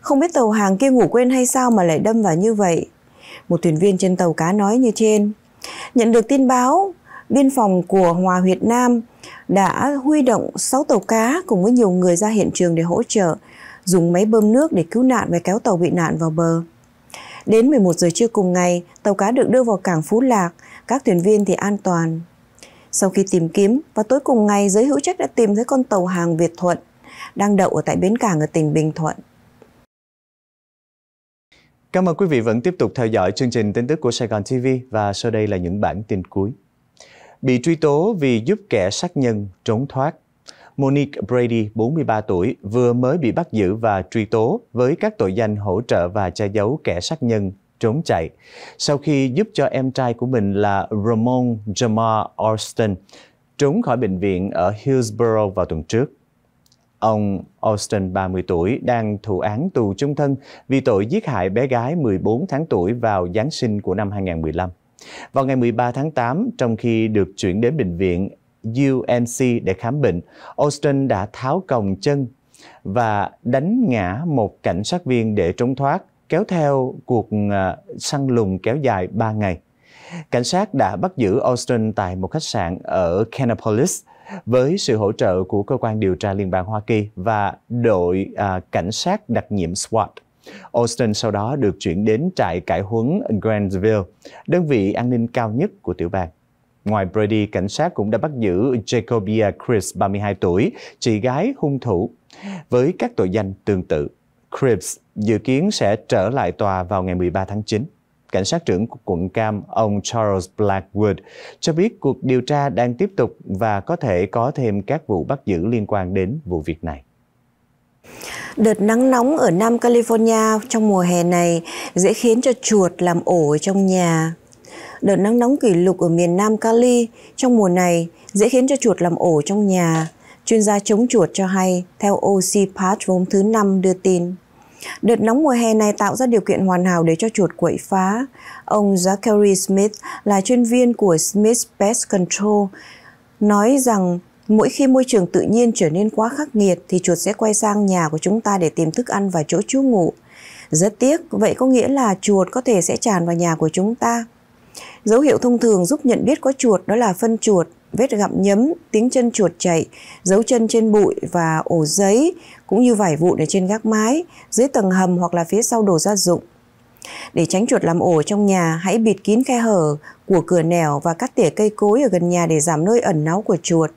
Không biết tàu hàng kia ngủ quên hay sao mà lại đâm vào như vậy. Một thuyền viên trên tàu cá nói như trên – Nhận được tin báo, biên phòng của Hòa Huyệt Nam đã huy động 6 tàu cá cùng với nhiều người ra hiện trường để hỗ trợ, dùng máy bơm nước để cứu nạn và kéo tàu bị nạn vào bờ. Đến 11 giờ trưa cùng ngày, tàu cá được đưa vào cảng Phú Lạc, các thuyền viên thì an toàn. Sau khi tìm kiếm, vào tối cùng ngày, giới hữu trách đã tìm thấy con tàu hàng Việt Thuận đang đậu ở tại bến cảng ở tỉnh Bình Thuận. Cảm ơn quý vị vẫn tiếp tục theo dõi chương trình tin tức của Sài Gòn TV và sau đây là những bản tin cuối. Bị truy tố vì giúp kẻ sát nhân trốn thoát, Monique Brady, 43 tuổi, vừa mới bị bắt giữ và truy tố với các tội danh hỗ trợ và che giấu kẻ sát nhân trốn chạy sau khi giúp cho em trai của mình là Ramon Jamar Austin trốn khỏi bệnh viện ở Hillsborough vào tuần trước. Ông Austin, 30 tuổi, đang thụ án tù trung thân vì tội giết hại bé gái 14 tháng tuổi vào Giáng sinh của năm 2015. Vào ngày 13 tháng 8, trong khi được chuyển đến bệnh viện UNC để khám bệnh, Austin đã tháo còng chân và đánh ngã một cảnh sát viên để trốn thoát, kéo theo cuộc ờ, săn lùng kéo dài 3 ngày. Cảnh sát đã bắt giữ Austin tại một khách sạn ở Canapolis, với sự hỗ trợ của cơ quan điều tra liên bang Hoa Kỳ và đội à, cảnh sát đặc nhiệm SWAT. Austin sau đó được chuyển đến trại cải huấn Granville, đơn vị an ninh cao nhất của tiểu bang. Ngoài Brady, cảnh sát cũng đã bắt giữ Jacobia Chris, 32 tuổi, chị gái hung thủ, với các tội danh tương tự. Cripps dự kiến sẽ trở lại tòa vào ngày 13 tháng 9 cảnh sát trưởng của quận Cam, ông Charles Blackwood, cho biết cuộc điều tra đang tiếp tục và có thể có thêm các vụ bắt giữ liên quan đến vụ việc này. Đợt nắng nóng ở Nam California trong mùa hè này dễ khiến cho chuột làm ổ ở trong nhà. Đợt nắng nóng kỷ lục ở miền Nam Cali trong mùa này dễ khiến cho chuột làm ổ trong nhà. Chuyên gia chống chuột cho hay, theo OC Patch hôm thứ Năm đưa tin. Đợt nóng mùa hè này tạo ra điều kiện hoàn hảo để cho chuột quậy phá. Ông Zachary Smith là chuyên viên của Smith Pest Control nói rằng mỗi khi môi trường tự nhiên trở nên quá khắc nghiệt thì chuột sẽ quay sang nhà của chúng ta để tìm thức ăn và chỗ trú ngụ. Rất tiếc, vậy có nghĩa là chuột có thể sẽ tràn vào nhà của chúng ta. Dấu hiệu thông thường giúp nhận biết có chuột đó là phân chuột, vết gặm nhấm, tiếng chân chuột chạy, dấu chân trên bụi và ổ giấy, cũng như vải vụn ở trên gác mái, dưới tầng hầm hoặc là phía sau đồ gia dụng. Để tránh chuột làm ổ trong nhà, hãy bịt kín khe hở của cửa nẻo và cắt tỉa cây cối ở gần nhà để giảm nơi ẩn náu của chuột.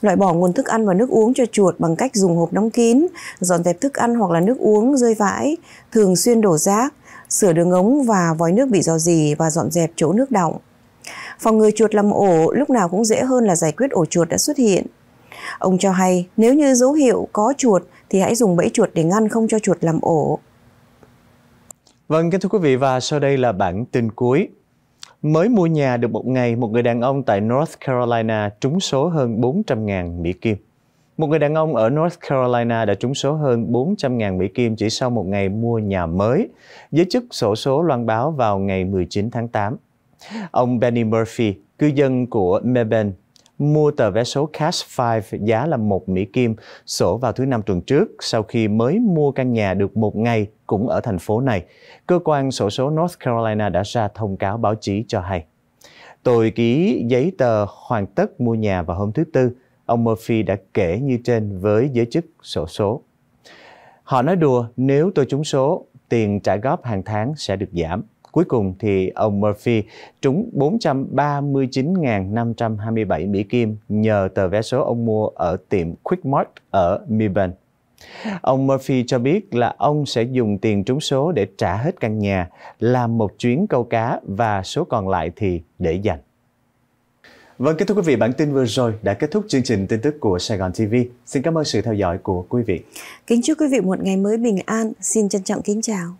Loại bỏ nguồn thức ăn và nước uống cho chuột bằng cách dùng hộp đóng kín, dọn dẹp thức ăn hoặc là nước uống rơi vãi, thường xuyên đổ rác, sửa đường ống và vòi nước bị rò rỉ và dọn dẹp chỗ nước đọng. Phòng ngừa chuột làm ổ lúc nào cũng dễ hơn là giải quyết ổ chuột đã xuất hiện. Ông cho hay nếu như dấu hiệu có chuột thì hãy dùng bẫy chuột để ngăn không cho chuột làm ổ. Vâng, kính thưa quý vị và sau đây là bản tin cuối. Mới mua nhà được một ngày, một người đàn ông tại North Carolina trúng số hơn 400.000 Mỹ Kim. Một người đàn ông ở North Carolina đã trúng số hơn 400.000 Mỹ Kim chỉ sau một ngày mua nhà mới. Giới chức sổ số loan báo vào ngày 19 tháng 8. Ông Benny Murphy, cư dân của Meben, mua tờ vé số Cash 5 giá là 1 Mỹ Kim, sổ vào thứ năm tuần trước sau khi mới mua căn nhà được một ngày cũng ở thành phố này. Cơ quan sổ số North Carolina đã ra thông cáo báo chí cho hay. Tôi ký giấy tờ hoàn tất mua nhà vào hôm thứ Tư. Ông Murphy đã kể như trên với giới chức sổ số. Họ nói đùa, nếu tôi trúng số, tiền trả góp hàng tháng sẽ được giảm. Cuối cùng thì ông Murphy trúng 439.527 Mỹ Kim nhờ tờ vé số ông mua ở tiệm Quickmart ở Melbourne. Ông Murphy cho biết là ông sẽ dùng tiền trúng số để trả hết căn nhà, làm một chuyến câu cá và số còn lại thì để dành. Vâng, kết thúc quý vị, bản tin vừa rồi đã kết thúc chương trình tin tức của Sài Gòn TV. Xin cảm ơn sự theo dõi của quý vị. Kính chúc quý vị một ngày mới bình an. Xin trân trọng kính chào.